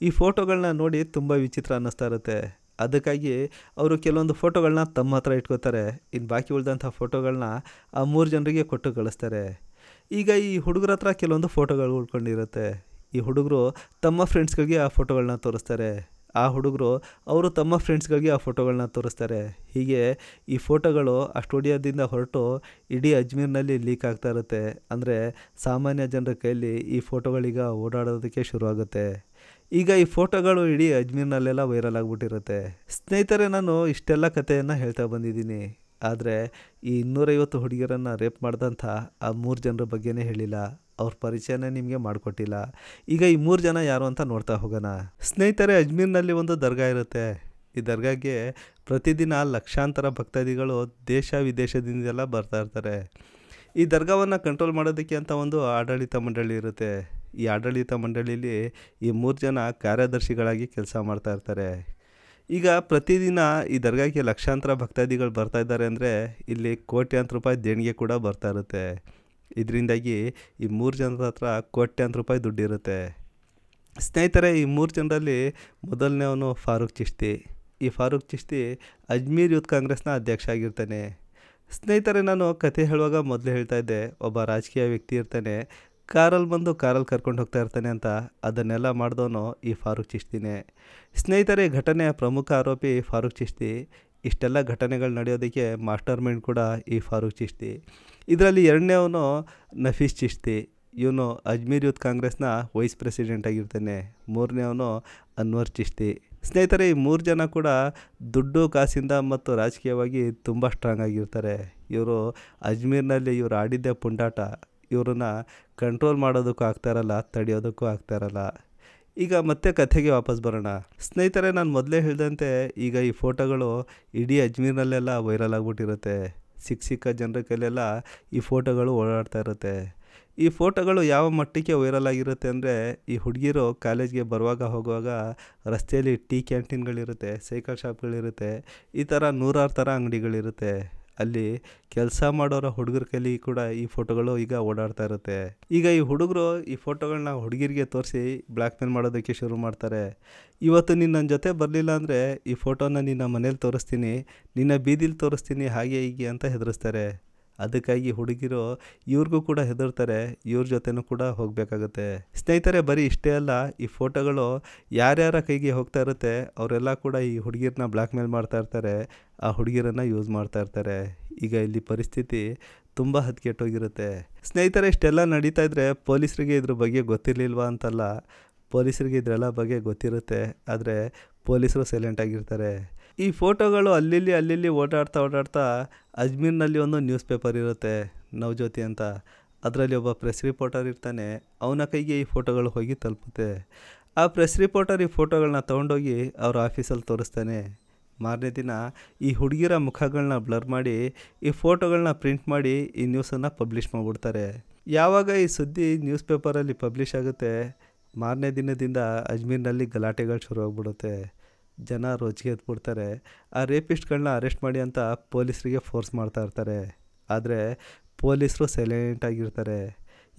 ಈ ಫೋಟೋಗಳನ್ನ ನೋಡಿ ತುಂಬ ವಿಚಿತ್ರ ಅನ್ನಿಸ್ತಾ ಇರುತ್ತೆ ಅದಕ್ಕಾಗಿ ಅವರು ಕೆಲವೊಂದು ಫೋಟೋಗಳನ್ನ ತಮ್ಮ ಹತ್ರ ಇಟ್ಕೋತಾರೆ ಇನ್ನು ಬಾಕಿ ಉಳಿದಂಥ ಫೋಟೋಗಳನ್ನ ಆ ಮೂರು ಜನರಿಗೆ ಕೊಟ್ಟು ಕಳಿಸ್ತಾರೆ ಈಗ ಈ ಹುಡುಗರ ಹತ್ರ ಕೆಲವೊಂದು ಫೋಟೋಗಳು ಉಳ್ಕೊಂಡಿರುತ್ತೆ ಈ ಹುಡುಗರು ತಮ್ಮ ಫ್ರೆಂಡ್ಸ್ಗಳಿಗೆ ಆ ಫೋಟೋಗಳನ್ನ ತೋರಿಸ್ತಾರೆ ಆ ಹುಡುಗರು ಅವರು ತಮ್ಮ ಫ್ರೆಂಡ್ಸ್ಗಳಿಗೆ ಆ ಫೋಟೋಗಳನ್ನ ತೋರಿಸ್ತಾರೆ ಹೀಗೆ ಈ ಫೋಟೋಗಳು ಆ ಸ್ಟುಡಿಯೋದಿಂದ ಹೊರಟು ಇಡೀ ಅಜ್ಮೀರ್ನಲ್ಲಿ ಲೀಕ್ ಆಗ್ತಾ ಇರುತ್ತೆ ಅಂದರೆ ಸಾಮಾನ್ಯ ಜನರ ಕೈಯಲ್ಲಿ ಈ ಫೋಟೋಗಳೀಗ ಓಡಾಡೋದಕ್ಕೆ ಶುರುವಾಗುತ್ತೆ ಈಗ ಈ ಫೋಟೋಗಳು ಇಡೀ ಅಜ್ಮೀರ್ನಲ್ಲೆಲ್ಲ ವೈರಲ್ ಆಗಿಬಿಟ್ಟಿರುತ್ತೆ ಸ್ನೇಹಿತರೆ ನಾನು ಇಷ್ಟೆಲ್ಲ ಕಥೆಯನ್ನು ಹೇಳ್ತಾ ಬಂದಿದ್ದೀನಿ ಆದರೆ ಈ ಇನ್ನೂರೈವತ್ತು ಹುಡುಗಿಯರನ್ನು ರೇಪ್ ಮಾಡಿದಂಥ ಆ ಮೂರು ಜನರ ಬಗ್ಗೆನೇ ಹೇಳಿಲ್ಲ ಅವ್ರ ಪರಿಚಯನೇ ನಿಮಗೆ ಮಾಡಿಕೊಟ್ಟಿಲ್ಲ ಈಗ ಈ ಮೂರು ಜನ ಯಾರು ಅಂತ ನೋಡ್ತಾ ಹೋಗೋಣ ಸ್ನೇಹಿತರೆ ಅಜ್ಮೀರ್ನಲ್ಲಿ ಒಂದು ದರ್ಗಾ ಇರುತ್ತೆ ಈ ದರ್ಗಾಗೆ ಪ್ರತಿದಿನ ಲಕ್ಷಾಂತರ ಭಕ್ತಾದಿಗಳು ದೇಶ ವಿದೇಶದಿಂದೆಲ್ಲ ಬರ್ತಾ ಇರ್ತಾರೆ ಈ ದರ್ಗಾವನ್ನು ಕಂಟ್ರೋಲ್ ಮಾಡೋದಕ್ಕೆ ಅಂತ ಒಂದು ಆಡಳಿತ ಮಂಡಳಿ ಇರುತ್ತೆ ಈ ಆಡಳಿತ ಮಂಡಳಿಯಲ್ಲಿ ಈ ಮೂರು ಜನ ಕಾರ್ಯದರ್ಶಿಗಳಾಗಿ ಕೆಲಸ ಮಾಡ್ತಾ ಇರ್ತಾರೆ ಈಗ ಪ್ರತಿದಿನ ಈ ದರ್ಗಾಕ್ಕೆ ಲಕ್ಷಾಂತರ ಭಕ್ತಾದಿಗಳು ಬರ್ತಾ ಇದ್ದಾರೆ ಅಂದರೆ ಇಲ್ಲಿ ಕೋಟ್ಯಾಂತರ ರೂಪಾಯಿ ದೇಣಿಗೆ ಕೂಡ ಬರ್ತಾ ಇರುತ್ತೆ ಇದರಿಂದಾಗಿ ಈ ಮೂರು ಜನರ ಹತ್ರ ಕೋಟ್ಯಾಂತರ ರೂಪಾಯಿ ದುಡ್ಡಿರುತ್ತೆ ಸ್ನೇಹಿತರೆ ಈ ಮೂರು ಜನರಲ್ಲಿ ಮೊದಲನೇವನು ಫಾರೂಕ್ ಚಿಶ್ತಿ ಈ ಫಾರೂಕ್ ಚಿಶ್ತಿ ಅಜ್ಮೀರ್ ಯೂತ್ ಕಾಂಗ್ರೆಸ್ನ ಅಧ್ಯಕ್ಷ ಆಗಿರ್ತಾನೆ ಸ್ನೇಹಿತರೆ ನಾನು ಕತೆ ಹೇಳುವಾಗ ಮೊದಲು ಹೇಳ್ತಾ ಇದ್ದೆ ಒಬ್ಬ ರಾಜಕೀಯ ವ್ಯಕ್ತಿ ಇರ್ತಾನೆ ಕಾರಲ್ಲಿ ಬಂದು ಕಾರಲ್ಲಿ ಕರ್ಕೊಂಡು ಹೋಗ್ತಾ ಇರ್ತಾನೆ ಅಂತ ಅದನ್ನೆಲ್ಲ ಮಾಡಿದವನು ಈ ಫಾರೂಕ್ ಚಿಶ್ತಿನೇ ಸ್ನೇಹಿತರೆ ಘಟನೆಯ ಪ್ರಮುಖ ಆರೋಪಿ ಫಾರೂಕ್ ಚಿಶ್ತಿ ಇಷ್ಟೆಲ್ಲ ಘಟನೆಗಳು ನಡೆಯೋದಕ್ಕೆ ಮಾಸ್ಟರ್ ಮೈಂಡ್ ಕೂಡ ಈ ಫಾರೂಕ್ ಚಿಶ್ತಿ ಇದರಲ್ಲಿ ಅವನು ನಫೀಸ್ ಚಿಶ್ತಿ ಇವನು ಅಜ್ಮೀರ್ ಯೂತ್ ಕಾಂಗ್ರೆಸ್ನ ವೈಸ್ ಪ್ರೆಸಿಡೆಂಟ್ ಆಗಿರ್ತಾನೆ ಮೂರನೇ ಅವನು ಅನ್ವರ್ ಚಿಶ್ತಿ ಸ್ನೇಹಿತರೆ ಈ ಮೂರು ಜನ ಕೂಡ ದುಡ್ಡು ಕಾಸಿಂದ ಮತ್ತು ರಾಜಕೀಯವಾಗಿ ತುಂಬ ಸ್ಟ್ರಾಂಗ್ ಆಗಿರ್ತಾರೆ ಇವರು ಅಜ್ಮೀರ್ನಲ್ಲಿ ಇವರು ಆಡಿದ್ದೆ ಪುಂಡಾಟ ಇವ್ರನ್ನ ಕಂಟ್ರೋಲ್ ಮಾಡೋದಕ್ಕೂ ಆಗ್ತಾಯಿರಲ್ಲ ತಡೆಯೋದಕ್ಕೂ ಆಗ್ತಾಯಿರಲ್ಲ ಈಗ ಮತ್ತೆ ಕಥೆಗೆ ವಾಪಸ್ ಬರೋಣ ಸ್ನೇಹಿತರೆ ನಾನು ಮೊದಲೇ ಹೇಳಿದಂತೆ ಈಗ ಈ ಫೋಟೋಗಳು ಇಡೀ ಅಜ್ಮೀರ್ನಲ್ಲೆಲ್ಲ ವೈರಲ್ ಆಗಿಬಿಟ್ಟಿರುತ್ತೆ ಸಿಕ್ಕ ಸಿಕ್ಕ ಜನರ ಕೈಲೆಲ್ಲ ಈ ಫೋಟೋಗಳು ಓಡಾಡ್ತಾ ಇರುತ್ತೆ ಈ ಫೋಟೋಗಳು ಯಾವ ಮಟ್ಟಕ್ಕೆ ವೈರಲ್ ಆಗಿರುತ್ತೆ ಅಂದರೆ ಈ ಹುಡುಗಿರು ಕಾಲೇಜ್ಗೆ ಬರುವಾಗ ಹೋಗುವಾಗ ರಸ್ತೆಯಲ್ಲಿ ಟೀ ಕ್ಯಾಂಟೀನ್ಗಳಿರುತ್ತೆ ಸೈಕಲ್ ಶಾಪ್ಗಳಿರುತ್ತೆ ಈ ಥರ ನೂರಾರು ಥರ ಅಂಗಡಿಗಳಿರುತ್ತೆ ಅಲ್ಲಿ ಕೆಲಸ ಮಾಡೋರ ಹುಡುಗರ ಕೈಲಿ ಕೂಡ ಈ ಫೋಟೋಗಳು ಈಗ ಓಡಾಡ್ತಾ ಇರುತ್ತೆ ಈಗ ಈ ಹುಡುಗರು ಈ ಫೋಟೋಗಳನ್ನ ಹುಡುಗಿರಿಗೆ ತೋರಿಸಿ ಬ್ಲ್ಯಾಕ್ ಮೇಲ್ ಮಾಡೋದಕ್ಕೆ ಶುರು ಮಾಡ್ತಾರೆ ಇವತ್ತು ನೀನು ನನ್ನ ಜೊತೆ ಬರಲಿಲ್ಲ ಅಂದರೆ ಈ ಫೋಟೋನ ನಿನ್ನ ಮನೇಲಿ ತೋರಿಸ್ತೀನಿ ನಿನ್ನ ಬೀದಿಲಿ ತೋರಿಸ್ತೀನಿ ಹಾಗೆ ಹೀಗೆ ಅಂತ ಹೆದರಿಸ್ತಾರೆ ಅದಕ್ಕಾಗಿ ಹುಡುಗಿರು ಇವ್ರಿಗೂ ಕೂಡ ಹೆದರ್ತಾರೆ ಇವ್ರ ಜೊತೆನೂ ಕೂಡ ಹೋಗಬೇಕಾಗುತ್ತೆ ಸ್ನೇಹಿತರೆ ಬರೀ ಇಷ್ಟೇ ಅಲ್ಲ ಈ ಫೋಟೋಗಳು ಯಾರ್ಯಾರ ಕೈಗೆ ಹೋಗ್ತಾ ಇರುತ್ತೆ ಅವರೆಲ್ಲ ಕೂಡ ಈ ಹುಡುಗಿರನ್ನ ಬ್ಲ್ಯಾಕ್ ಮೇಲ್ ಮಾಡ್ತಾ ಇರ್ತಾರೆ ಆ ಹುಡುಗಿರನ್ನು ಯೂಸ್ ಮಾಡ್ತಾ ಇರ್ತಾರೆ ಈಗ ಇಲ್ಲಿ ಪರಿಸ್ಥಿತಿ ತುಂಬ ಹದಗೆಟ್ಟೋಗಿರುತ್ತೆ ಸ್ನೇಹಿತರೆ ಇಷ್ಟೆಲ್ಲ ನಡೀತಾ ಇದ್ದರೆ ಪೊಲೀಸರಿಗೆ ಇದ್ರ ಬಗ್ಗೆ ಗೊತ್ತಿರಲಿಲ್ವಾ ಅಂತಲ್ಲ ಪೊಲೀಸರಿಗೆ ಇದ್ರೆಲ್ಲ ಬಗ್ಗೆ ಗೊತ್ತಿರುತ್ತೆ ಆದರೆ ಪೊಲೀಸರು ಸೈಲೆಂಟ್ ಆಗಿರ್ತಾರೆ ಈ ಫೋಟೋಗಳು ಅಲ್ಲಿಲ್ಲಿ ಅಲ್ಲಿಲ್ಲಿ ಓಡಾಡ್ತಾ ಓಡಾಡ್ತಾ ಅಜ್ಮೀರ್ನಲ್ಲಿ ಒಂದು ನ್ಯೂಸ್ ಪೇಪರ್ ಇರುತ್ತೆ ನವಜ್ಯೋತಿ ಅಂತ ಅದರಲ್ಲಿ ಒಬ್ಬ ಪ್ರೆಸ್ ರಿಪೋರ್ಟರ್ ಇರ್ತಾನೆ ಅವನ ಕೈಗೆ ಈ ಫೋಟೋಗಳು ಹೋಗಿ ತಲುಪುತ್ತೆ ಆ ಪ್ರೆಸ್ ರಿಪೋರ್ಟರ್ ಈ ಫೋಟೋಗಳನ್ನ ತೊಗೊಂಡೋಗಿ ಅವ್ರ ಆಫೀಸಲ್ಲಿ ತೋರಿಸ್ತಾನೆ ಮಾರನೇ ದಿನ ಈ ಹುಡುಗಿರ ಮುಖಗಳನ್ನ ಬ್ಲರ್ ಮಾಡಿ ಈ ಫೋಟೋಗಳನ್ನ ಪ್ರಿಂಟ್ ಮಾಡಿ ಈ ನ್ಯೂಸನ್ನು ಪಬ್ಲಿಷ್ ಮಾಡಿಬಿಡ್ತಾರೆ ಯಾವಾಗ ಈ ಸುದ್ದಿ ನ್ಯೂಸ್ ಪೇಪರಲ್ಲಿ ಪಬ್ಲಿಷ್ ಆಗುತ್ತೆ ಮಾರನೇ ದಿನದಿಂದ ಅಜ್ಮೀರ್ನಲ್ಲಿ ಗಲಾಟೆಗಳು ಶುರುವಾಗ್ಬಿಡುತ್ತೆ ಜನ ರೊಚ್ಚಿಗೆ ಎದ್ಬಿಡ್ತಾರೆ ಆ ರೇಪಿಸ್ಟ್ಗಳನ್ನ ಅರೆಸ್ಟ್ ಮಾಡಿ ಅಂತ ಪೊಲೀಸರಿಗೆ ಫೋರ್ಸ್ ಮಾಡ್ತಾ ಇರ್ತಾರೆ ಆದರೆ ಪೊಲೀಸರು ಸೈಲೆಂಟ್ ಆಗಿರ್ತಾರೆ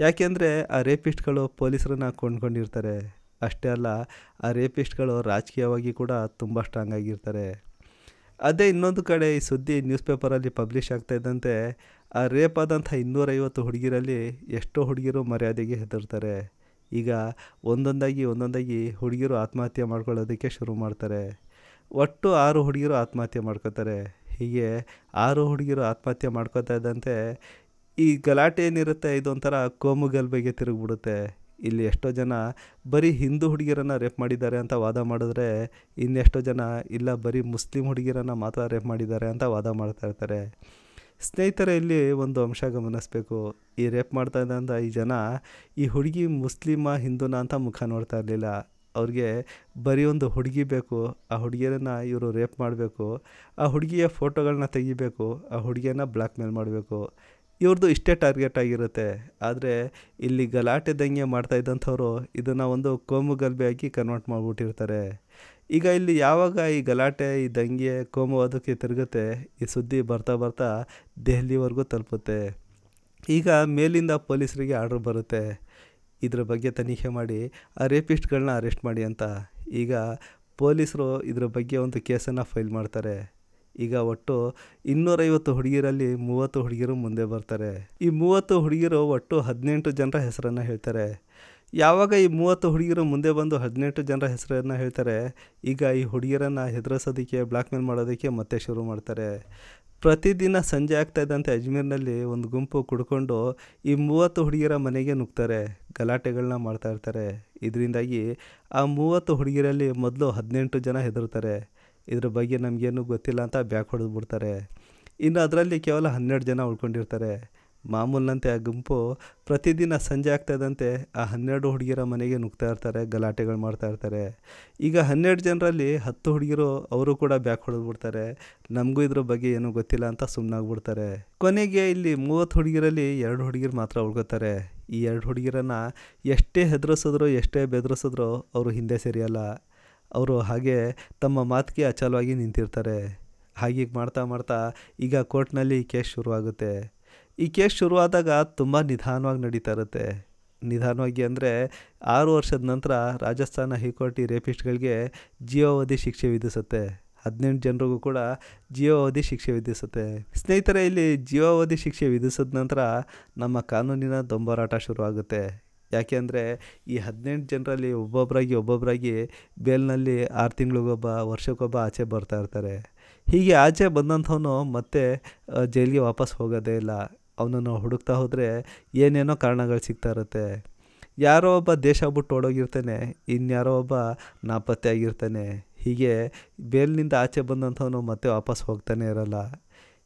ಯಾಕೆಂದರೆ ಆ ರೇಪಿಸ್ಟ್ಗಳು ಪೊಲೀಸರನ್ನ ಕೊಂಡ್ಕೊಂಡಿರ್ತಾರೆ ಅಷ್ಟೇ ಅಲ್ಲ ಆ ರೇಪಿಸ್ಟ್ಗಳು ರಾಜಕೀಯವಾಗಿ ಕೂಡ ತುಂಬ ಸ್ಟ್ರಾಂಗ್ ಆಗಿರ್ತಾರೆ ಅದೇ ಇನ್ನೊಂದು ಕಡೆ ಈ ಸುದ್ದಿ ನ್ಯೂಸ್ ಪೇಪರಲ್ಲಿ ಪಬ್ಲಿಷ್ ಇದ್ದಂತೆ ಆ ರೇಪ್ ಆದಂಥ ಇನ್ನೂರೈವತ್ತು ಹುಡುಗಿರಲ್ಲಿ ಎಷ್ಟೋ ಹುಡುಗಿರು ಮರ್ಯಾದೆಗೆ ಹೆದರ್ತಾರೆ ಈಗ ಒಂದೊಂದಾಗಿ ಒಂದೊಂದಾಗಿ ಹುಡುಗಿಯರು ಆತ್ಮಹತ್ಯೆ ಮಾಡ್ಕೊಳ್ಳೋದಕ್ಕೆ ಶುರು ಮಾಡ್ತಾರೆ ಒಟ್ಟು ಆರು ಹುಡುಗಿಯರು ಆತ್ಮಹತ್ಯೆ ಮಾಡ್ಕೋತಾರೆ ಹೀಗೆ ಆರು ಹುಡುಗಿಯರು ಆತ್ಮಹತ್ಯೆ ಮಾಡ್ಕೋತಾ ಇದ್ದಂತೆ ಈ ಗಲಾಟೆ ಏನಿರುತ್ತೆ ಇದೊಂಥರ ಗಲಭೆಗೆ ತಿರುಗಿಬಿಡುತ್ತೆ ಇಲ್ಲಿ ಎಷ್ಟೋ ಜನ ಬರೀ ಹಿಂದೂ ಹುಡುಗಿರನ್ನು ರೇಪ್ ಮಾಡಿದ್ದಾರೆ ಅಂತ ವಾದ ಮಾಡಿದ್ರೆ ಇನ್ನೆಷ್ಟೋ ಜನ ಇಲ್ಲ ಬರೀ ಮುಸ್ಲಿಂ ಹುಡುಗಿರನ್ನು ಮಾತ್ರ ರೇಪ್ ಮಾಡಿದ್ದಾರೆ ಅಂತ ವಾದ ಮಾಡ್ತಾ ಇರ್ತಾರೆ ಸ್ನೇಹಿತರ ಇಲ್ಲಿ ಒಂದು ಅಂಶ ಗಮನಿಸಬೇಕು ಈ ರೇಪ್ ಮಾಡ್ತಾ ಇದ್ದಂಥ ಈ ಜನ ಈ ಹುಡುಗಿ ಮುಸ್ಲಿಮ ಹಿಂದೂನ ಅಂತ ಮುಖ ನೋಡ್ತಾ ಇರಲಿಲ್ಲ ಅವ್ರಿಗೆ ಬರೀ ಒಂದು ಹುಡುಗಿ ಬೇಕು ಆ ಹುಡುಗಿಯರನ್ನು ಇವರು ರೇಪ್ ಮಾಡಬೇಕು ಆ ಹುಡುಗಿಯ ಫೋಟೋಗಳನ್ನ ತೆಗಿಬೇಕು ಆ ಹುಡುಗಿಯನ್ನು ಬ್ಲ್ಯಾಕ್ ಮೇಲ್ ಮಾಡಬೇಕು ಇವ್ರದ್ದು ಇಷ್ಟೇ ಟಾರ್ಗೆಟ್ ಆಗಿರುತ್ತೆ ಆದರೆ ಇಲ್ಲಿ ಗಲಾಟೆ ದಂಗೆ ಮಾಡ್ತಾ ಇದ್ದಂಥವ್ರು ಇದನ್ನು ಒಂದು ಕೋಮು ಗಲ್ಬೆ ಆಗಿ ಕನ್ವರ್ಟ್ ಮಾಡಿಬಿಟ್ಟಿರ್ತಾರೆ ಈಗ ಇಲ್ಲಿ ಯಾವಾಗ ಈ ಗಲಾಟೆ ಈ ದಂಗೆ ಕೋಮು ತಿರುಗುತ್ತೆ ಈ ಸುದ್ದಿ ಬರ್ತಾ ಬರ್ತಾ ದೆಹಲಿವರೆಗೂ ತಲುಪುತ್ತೆ ಈಗ ಮೇಲಿಂದ ಪೊಲೀಸರಿಗೆ ಆರ್ಡ್ರ್ ಬರುತ್ತೆ ಇದ್ರ ಬಗ್ಗೆ ತನಿಖೆ ಮಾಡಿ ಆ ರೇಪಿಸ್ಟ್ಗಳನ್ನ ಅರೆಸ್ಟ್ ಮಾಡಿ ಅಂತ ಈಗ ಪೊಲೀಸರು ಇದ್ರ ಬಗ್ಗೆ ಒಂದು ಕೇಸನ್ನು ಫೈಲ್ ಮಾಡ್ತಾರೆ ಈಗ ಒಟ್ಟು ಇನ್ನೂರೈವತ್ತು ಹುಡುಗಿರಲ್ಲಿ ಮೂವತ್ತು ಹುಡುಗಿರು ಮುಂದೆ ಬರ್ತಾರೆ ಈ ಮೂವತ್ತು ಹುಡುಗಿರು ಒಟ್ಟು ಹದಿನೆಂಟು ಜನರ ಹೆಸರನ್ನು ಹೇಳ್ತಾರೆ ಯಾವಾಗ ಈ ಮೂವತ್ತು ಹುಡುಗಿಯರು ಮುಂದೆ ಬಂದು ಹದಿನೆಂಟು ಜನರ ಹೆಸರನ್ನು ಹೇಳ್ತಾರೆ ಈಗ ಈ ಹುಡುಗಿಯರನ್ನು ಹೆದರಿಸೋದಕ್ಕೆ ಬ್ಲ್ಯಾಕ್ಮೇಲ್ ಮಾಡೋದಕ್ಕೆ ಮತ್ತೆ ಶುರು ಮಾಡ್ತಾರೆ ಪ್ರತಿದಿನ ಸಂಜೆ ಆಗ್ತಾಯಿದ್ದಂತೆ ಅಜ್ಮೀರ್ನಲ್ಲಿ ಒಂದು ಗುಂಪು ಕುಡ್ಕೊಂಡು ಈ ಮೂವತ್ತು ಹುಡುಗಿಯರ ಮನೆಗೆ ನುಗ್ತಾರೆ ಗಲಾಟೆಗಳನ್ನ ಮಾಡ್ತಾ ಇರ್ತಾರೆ ಇದರಿಂದಾಗಿ ಆ ಮೂವತ್ತು ಹುಡುಗಿಯರಲ್ಲಿ ಮೊದಲು ಹದಿನೆಂಟು ಜನ ಹೆದರ್ತಾರೆ ಇದ್ರ ಬಗ್ಗೆ ನಮಗೇನು ಗೊತ್ತಿಲ್ಲ ಅಂತ ಬ್ಯಾಕ್ ಹೊಡೆದು ಬಿಡ್ತಾರೆ ಇನ್ನು ಅದರಲ್ಲಿ ಕೇವಲ ಹನ್ನೆರಡು ಜನ ಉಳ್ಕೊಂಡಿರ್ತಾರೆ ಮಾಮೂಲಿನಂತೆ ಆ ಗುಂಪು ಪ್ರತಿದಿನ ಸಂಜೆ ಆಗ್ತಾಯಿದ್ದಂತೆ ಆ ಹನ್ನೆರಡು ಹುಡುಗಿರ ಮನೆಗೆ ನುಗ್ತಾ ಇರ್ತಾರೆ ಗಲಾಟೆಗಳು ಮಾಡ್ತಾ ಇರ್ತಾರೆ ಈಗ ಹನ್ನೆರಡು ಜನರಲ್ಲಿ ಹತ್ತು ಹುಡುಗಿರು ಅವರು ಕೂಡ ಬ್ಯಾಕ್ ಹೊಡೆದ್ಬಿಡ್ತಾರೆ ನಮಗೂ ಇದ್ರ ಬಗ್ಗೆ ಏನೂ ಗೊತ್ತಿಲ್ಲ ಅಂತ ಸುಮ್ಮನಾಗ್ಬಿಡ್ತಾರೆ ಕೊನೆಗೆ ಇಲ್ಲಿ ಮೂವತ್ತು ಹುಡುಗಿರಲ್ಲಿ ಎರಡು ಹುಡುಗಿರು ಮಾತ್ರ ಉಳ್ಕೋತಾರೆ ಈ ಎರಡು ಹುಡುಗಿರನ್ನ ಎಷ್ಟೇ ಹೆದರಿಸಿದ್ರು ಎಷ್ಟೇ ಬೆದರಿಸಿದ್ರು ಅವರು ಹಿಂದೆ ಸರಿಯಲ್ಲ ಅವರು ಹಾಗೆ ತಮ್ಮ ಮಾತಿಗೆ ಅಚಲವಾಗಿ ನಿಂತಿರ್ತಾರೆ ಹಾಗೆ ಮಾಡ್ತಾ ಮಾಡ್ತಾ ಈಗ ಕೋರ್ಟ್ನಲ್ಲಿ ಕೇಸ್ ಶುರುವಾಗುತ್ತೆ ಈ ಕೇಸ್ ಶುರುವಾದಾಗ ತುಂಬ ನಿಧಾನವಾಗಿ ನಡೀತಾ ಇರುತ್ತೆ ನಿಧಾನವಾಗಿ ಅಂದರೆ ಆರು ವರ್ಷದ ನಂತರ ರಾಜಸ್ಥಾನ ಹೈಕೋರ್ಟಿ ಈ ರೇಪಿಸ್ಟ್ಗಳಿಗೆ ಜೀವಾವಧಿ ಶಿಕ್ಷೆ ವಿಧಿಸುತ್ತೆ ಹದಿನೆಂಟು ಜನರಿಗೂ ಕೂಡ ಜೀವಾವಧಿ ಶಿಕ್ಷೆ ವಿಧಿಸುತ್ತೆ ಸ್ನೇಹಿತರೆ ಇಲ್ಲಿ ಜೀವಾವಧಿ ಶಿಕ್ಷೆ ವಿಧಿಸಿದ ನಂತರ ನಮ್ಮ ಕಾನೂನಿನ ದೊಂಬರಾಟ ಶುರುವಾಗುತ್ತೆ ಯಾಕೆಂದರೆ ಈ ಹದಿನೆಂಟು ಜನರಲ್ಲಿ ಒಬ್ಬೊಬ್ಬರಾಗಿ ಒಬ್ಬೊಬ್ಬರಾಗಿ ಬೇಲ್ನಲ್ಲಿ ಆರು ತಿಂಗಳಿಗೊಬ್ಬ ವರ್ಷಕ್ಕೊಬ್ಬ ಆಚೆ ಬರ್ತಾ ಇರ್ತಾರೆ ಹೀಗೆ ಆಚೆ ಬಂದಂಥವನು ಮತ್ತೆ ಜೈಲಿಗೆ ವಾಪಸ್ ಹೋಗೋದೇ ಇಲ್ಲ ಅವನನ್ನು ಹುಡುಕ್ತಾ ಹೋದರೆ ಏನೇನೋ ಕಾರಣಗಳು ಸಿಗ್ತಾ ಇರುತ್ತೆ ಯಾರೋ ಒಬ್ಬ ದೇಶ ಬಿಟ್ಟು ಓಡೋಗಿರ್ತಾನೆ ಇನ್ಯಾರೋ ಒಬ್ಬ ನಾಪತ್ತೆ ಆಗಿರ್ತಾನೆ ಹೀಗೆ ಬೇಲಿನಿಂದ ಆಚೆ ಬಂದಂಥವನು ಮತ್ತೆ ವಾಪಸ್ ಹೋಗ್ತಾನೆ ಇರಲ್ಲ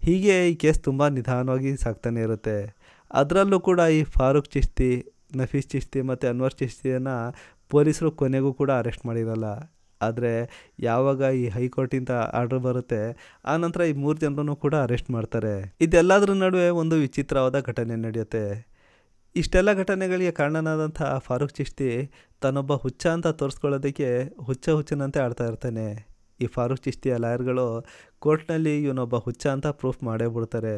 ಹೀಗೆ ಈ ಕೇಸ್ ತುಂಬ ನಿಧಾನವಾಗಿ ಸಾಗ್ತಾನೆ ಇರುತ್ತೆ ಅದರಲ್ಲೂ ಕೂಡ ಈ ಫಾರೂಕ್ ಚಿಶ್ತಿ ನಫೀಸ್ ಚಿಶ್ತಿ ಮತ್ತು ಅನ್ವರ್ ಚಿಶ್ತಿಯನ್ನು ಪೊಲೀಸರು ಕೊನೆಗೂ ಕೂಡ ಅರೆಸ್ಟ್ ಮಾಡಿರಲ್ಲ ಆದರೆ ಯಾವಾಗ ಈ ಹೈಕೋರ್ಟಿಂದ ಆರ್ಡರ್ ಬರುತ್ತೆ ಆ ನಂತರ ಈ ಮೂರು ಜನರೂ ಕೂಡ ಅರೆಸ್ಟ್ ಮಾಡ್ತಾರೆ ಇದೆಲ್ಲದರ ನಡುವೆ ಒಂದು ವಿಚಿತ್ರವಾದ ಘಟನೆ ನಡೆಯುತ್ತೆ ಇಷ್ಟೆಲ್ಲ ಘಟನೆಗಳಿಗೆ ಕಾರಣನಾದಂಥ ಫಾರೂಕ್ ಚಿಶ್ತಿ ತನ್ನೊಬ್ಬ ಹುಚ್ಚ ಅಂತ ತೋರಿಸ್ಕೊಳ್ಳೋದಕ್ಕೆ ಹುಚ್ಚ ಹುಚ್ಚನಂತೆ ಆಡ್ತಾ ಇರ್ತಾನೆ ಈ ಫಾರೂಕ್ ಚಿಶ್ತಿಯ ಲಾಯರ್ಗಳು ಕೋರ್ಟ್ನಲ್ಲಿ ಇವನೊಬ್ಬ ಹುಚ್ಚ ಅಂತ ಪ್ರೂಫ್ ಮಾಡೇ ಬಿಡ್ತಾರೆ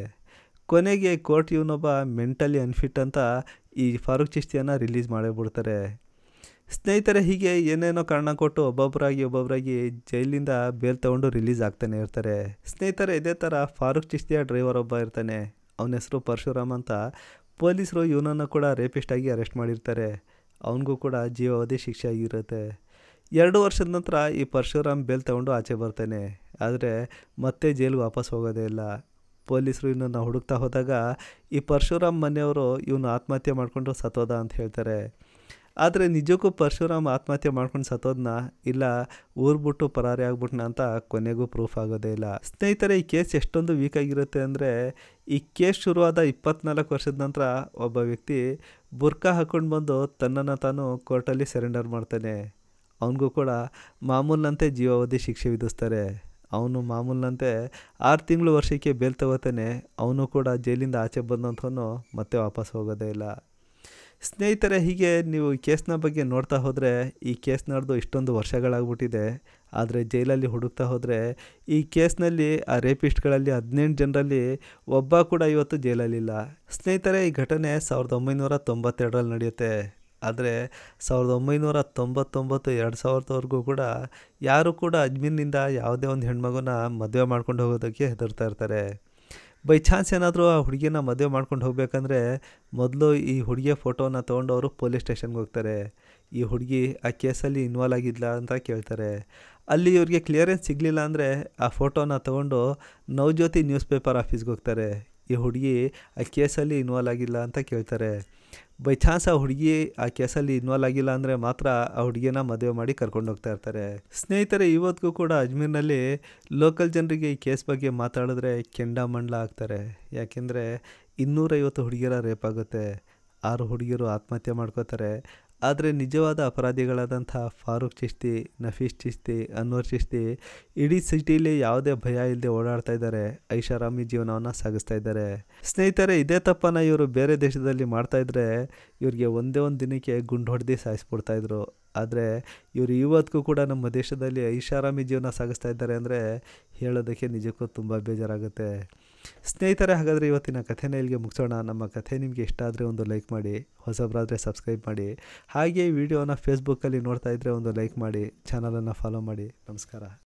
ಕೊನೆಗೆ ಕೋರ್ಟ್ ಇವನೊಬ್ಬ ಮೆಂಟಲಿ ಅನ್ಫಿಟ್ ಅಂತ ಈ ಫಾರೂಕ್ ಚಿಶ್ತಿಯನ್ನು ರಿಲೀಸ್ ಮಾಡೇ ಬಿಡ್ತಾರೆ ಸ್ನೇಹಿತರೆ ಹೀಗೆ ಏನೇನೋ ಕಾರಣ ಕೊಟ್ಟು ಒಬ್ಬೊಬ್ಬರಾಗಿ ಒಬ್ಬೊಬ್ಬರಾಗಿ ಜೈಲಿಂದ ಬೇಲ್ ತಗೊಂಡು ರಿಲೀಸ್ ಆಗ್ತಾನೆ ಇರ್ತಾರೆ ಸ್ನೇಹಿತರೆ ಇದೇ ಥರ ಫಾರೂಕ್ ಚಿಶ್ತಿಯ ಡ್ರೈವರ್ ಒಬ್ಬ ಇರ್ತಾನೆ ಅವನ ಹೆಸರು ಪರಶುರಾಮ್ ಅಂತ ಪೊಲೀಸರು ಇವನನ್ನು ಕೂಡ ರೇಪಿಸ್ಟ್ ಆಗಿ ಅರೆಸ್ಟ್ ಮಾಡಿರ್ತಾರೆ ಅವನಿಗೂ ಕೂಡ ಜೀವಾವಧಿ ಶಿಕ್ಷೆ ಆಗಿರುತ್ತೆ ಎರಡು ವರ್ಷದ ನಂತರ ಈ ಪರಶುರಾಮ್ ಬೇಲ್ ತಗೊಂಡು ಆಚೆ ಬರ್ತಾನೆ ಆದರೆ ಮತ್ತೆ ಜೈಲಿಗೆ ವಾಪಸ್ ಹೋಗೋದೇ ಇಲ್ಲ ಪೊಲೀಸರು ಇವನನ್ನು ಹುಡುಕ್ತಾ ಹೋದಾಗ ಈ ಪರಶುರಾಮ್ ಮನೆಯವರು ಇವನು ಆತ್ಮಹತ್ಯೆ ಮಾಡಿಕೊಂಡು ಸತ್ತೋದ ಅಂತ ಹೇಳ್ತಾರೆ ಆದರೆ ನಿಜಕ್ಕೂ ಪರಶುರಾಮ್ ಆತ್ಮಹತ್ಯೆ ಮಾಡ್ಕೊಂಡು ಸತ್ತೋದ್ನ ಇಲ್ಲ ಊರ್ಬಿಟ್ಟು ಪರಾರಿ ಆಗ್ಬಿಟ್ನ ಅಂತ ಕೊನೆಗೂ ಪ್ರೂಫ್ ಆಗೋದೇ ಇಲ್ಲ ಸ್ನೇಹಿತರೆ ಈ ಕೇಸ್ ಎಷ್ಟೊಂದು ವೀಕ್ ಆಗಿರುತ್ತೆ ಅಂದರೆ ಈ ಕೇಸ್ ಶುರುವಾದ ಇಪ್ಪತ್ನಾಲ್ಕು ವರ್ಷದ ನಂತರ ಒಬ್ಬ ವ್ಯಕ್ತಿ ಬುರ್ಕಾ ಹಾಕ್ಕೊಂಡು ಬಂದು ತನ್ನನ್ನು ತಾನು ಕೋರ್ಟಲ್ಲಿ ಸರೆಂಡರ್ ಮಾಡ್ತಾನೆ ಅವನಿಗೂ ಕೂಡ ಮಾಮೂಲಿನಂತೆ ಜೀವಾವಧಿ ಶಿಕ್ಷೆ ವಿಧಿಸ್ತಾರೆ ಅವನು ಮಾಮೂಲಿನಂತೆ ಆರು ತಿಂಗಳು ವರ್ಷಕ್ಕೆ ಬೇಲ್ ತಗೋತಾನೆ ಅವನು ಕೂಡ ಜೈಲಿಂದ ಆಚೆ ಬಂದಂಥವನು ಮತ್ತೆ ವಾಪಸ್ ಹೋಗೋದೇ ಇಲ್ಲ ಸ್ನೇಹಿತರೆ ಹೀಗೆ ನೀವು ಕೇಸ್ನ ಬಗ್ಗೆ ನೋಡ್ತಾ ಹೋದರೆ ಈ ಕೇಸ್ ನಡೆದು ಇಷ್ಟೊಂದು ವರ್ಷಗಳಾಗ್ಬಿಟ್ಟಿದೆ ಆದರೆ ಜೈಲಲ್ಲಿ ಹುಡುಕ್ತಾ ಹೋದರೆ ಈ ಕೇಸ್ನಲ್ಲಿ ಆ ರೇಪಿಸ್ಟ್ಗಳಲ್ಲಿ ಹದಿನೆಂಟು ಜನರಲ್ಲಿ ಒಬ್ಬ ಕೂಡ ಇವತ್ತು ಜೈಲಲ್ಲಿಲ್ಲ ಸ್ನೇಹಿತರೆ ಈ ಘಟನೆ ಸಾವಿರದ ಒಂಬೈನೂರ ತೊಂಬತ್ತೆರಡರಲ್ಲಿ ನಡೆಯುತ್ತೆ ಆದರೆ ಸಾವಿರದ ಒಂಬೈನೂರ ತೊಂಬತ್ತೊಂಬತ್ತು ಎರಡು ಸಾವಿರದವರೆಗೂ ಕೂಡ ಯಾರೂ ಕೂಡ ಅಜ್ಮೀರ್ನಿಂದ ಯಾವುದೇ ಒಂದು ಹೆಣ್ಮಗುನ ಮದುವೆ ಮಾಡ್ಕೊಂಡು ಹೋಗೋದಕ್ಕೆ ಹೆದರ್ತಾ ಇರ್ತಾರೆ ಬೈ ಚಾನ್ಸ್ ಏನಾದರೂ ಆ ಹುಡುಗಿನ ಮದುವೆ ಮಾಡ್ಕೊಂಡು ಹೋಗಬೇಕಂದ್ರೆ ಮೊದಲು ಈ ಹುಡುಗಿಯ ಫೋಟೋನ ತೊಗೊಂಡು ಅವರು ಪೊಲೀಸ್ ಸ್ಟೇಷನ್ಗೆ ಹೋಗ್ತಾರೆ ಈ ಹುಡುಗಿ ಆ ಕೇಸಲ್ಲಿ ಇನ್ವಾಲ್ವ್ ಆಗಿದ್ಲ ಅಂತ ಕೇಳ್ತಾರೆ ಅಲ್ಲಿ ಇವ್ರಿಗೆ ಕ್ಲಿಯರೆನ್ಸ್ ಸಿಗಲಿಲ್ಲ ಅಂದರೆ ಆ ಫೋಟೋನ ತೊಗೊಂಡು ನವಜ್ಯೋತಿ ನ್ಯೂಸ್ ಪೇಪರ್ ಆಫೀಸ್ಗೆ ಹೋಗ್ತಾರೆ ಈ ಹುಡುಗಿ ಆ ಕೇಸಲ್ಲಿ ಇನ್ವಾಲ್ವ್ ಆಗಿಲ್ಲ ಅಂತ ಕೇಳ್ತಾರೆ ಬೈ ಚಾನ್ಸ್ ಆ ಹುಡುಗಿ ಆ ಕೇಸಲ್ಲಿ ಇನ್ವಾಲ್ವ್ ಆಗಿಲ್ಲ ಅಂದರೆ ಮಾತ್ರ ಆ ಹುಡುಗಿನ ಮದುವೆ ಮಾಡಿ ಕರ್ಕೊಂಡು ಹೋಗ್ತಾ ಇರ್ತಾರೆ ಸ್ನೇಹಿತರೆ ಇವತ್ತಿಗೂ ಕೂಡ ಅಜ್ಮೀರ್ನಲ್ಲಿ ಲೋಕಲ್ ಜನರಿಗೆ ಈ ಕೇಸ್ ಬಗ್ಗೆ ಮಾತಾಡಿದ್ರೆ ಮಂಡಲ ಆಗ್ತಾರೆ ಯಾಕೆಂದರೆ ಇನ್ನೂರೈವತ್ತು ಹುಡುಗಿಯರ ರೇಪ್ ಆಗುತ್ತೆ ಆರು ಹುಡುಗಿಯರು ಆತ್ಮಹತ್ಯೆ ಮಾಡ್ಕೋತಾರೆ ಆದರೆ ನಿಜವಾದ ಅಪರಾಧಿಗಳಾದಂಥ ಫಾರೂಕ್ ಚಿಶ್ತಿ ನಫೀಸ್ ಚಿಶ್ತಿ ಅನ್ವರ್ ಚಿಶ್ತಿ ಇಡೀ ಸಿಟಿಲಿ ಯಾವುದೇ ಭಯ ಇಲ್ಲದೆ ಓಡಾಡ್ತಾ ಇದ್ದಾರೆ ಐಷಾರಾಮಿ ಜೀವನವನ್ನು ಸಾಗಿಸ್ತಾ ಇದ್ದಾರೆ ಸ್ನೇಹಿತರೆ ಇದೇ ತಪ್ಪನ ಇವರು ಬೇರೆ ದೇಶದಲ್ಲಿ ಮಾಡ್ತಾ ಇದ್ರೆ ಇವ್ರಿಗೆ ಒಂದೇ ಒಂದು ದಿನಕ್ಕೆ ಗುಂಡು ಹೊಡೆದು ಸಾಯಿಸ್ಬಿಡ್ತಾ ಆದರೆ ಇವರು ಇವತ್ತಿಗೂ ಕೂಡ ನಮ್ಮ ದೇಶದಲ್ಲಿ ಐಷಾರಾಮಿ ಜೀವನ ಸಾಗಿಸ್ತಾ ಇದ್ದಾರೆ ಅಂದರೆ ಹೇಳೋದಕ್ಕೆ ನಿಜಕ್ಕೂ ತುಂಬ ಬೇಜಾರಾಗುತ್ತೆ ಸ್ನೇಹಿತರೆ ಹಾಗಾದರೆ ಇವತ್ತಿನ ಕಥೆನ ಇಲ್ಲಿಗೆ ಮುಗಿಸೋಣ ನಮ್ಮ ಕಥೆ ನಿಮಗೆ ಇಷ್ಟ ಆದರೆ ಒಂದು ಲೈಕ್ ಮಾಡಿ ಹೊಸಬರಾದರೆ ಸಬ್ಸ್ಕ್ರೈಬ್ ಮಾಡಿ ಹಾಗೆ ವಿಡಿಯೋನ ಫೇಸ್ಬುಕ್ಕಲ್ಲಿ ನೋಡ್ತಾ ಇದ್ದರೆ ಒಂದು ಲೈಕ್ ಮಾಡಿ ಚಾನಲನ್ನು ಫಾಲೋ ಮಾಡಿ ನಮಸ್ಕಾರ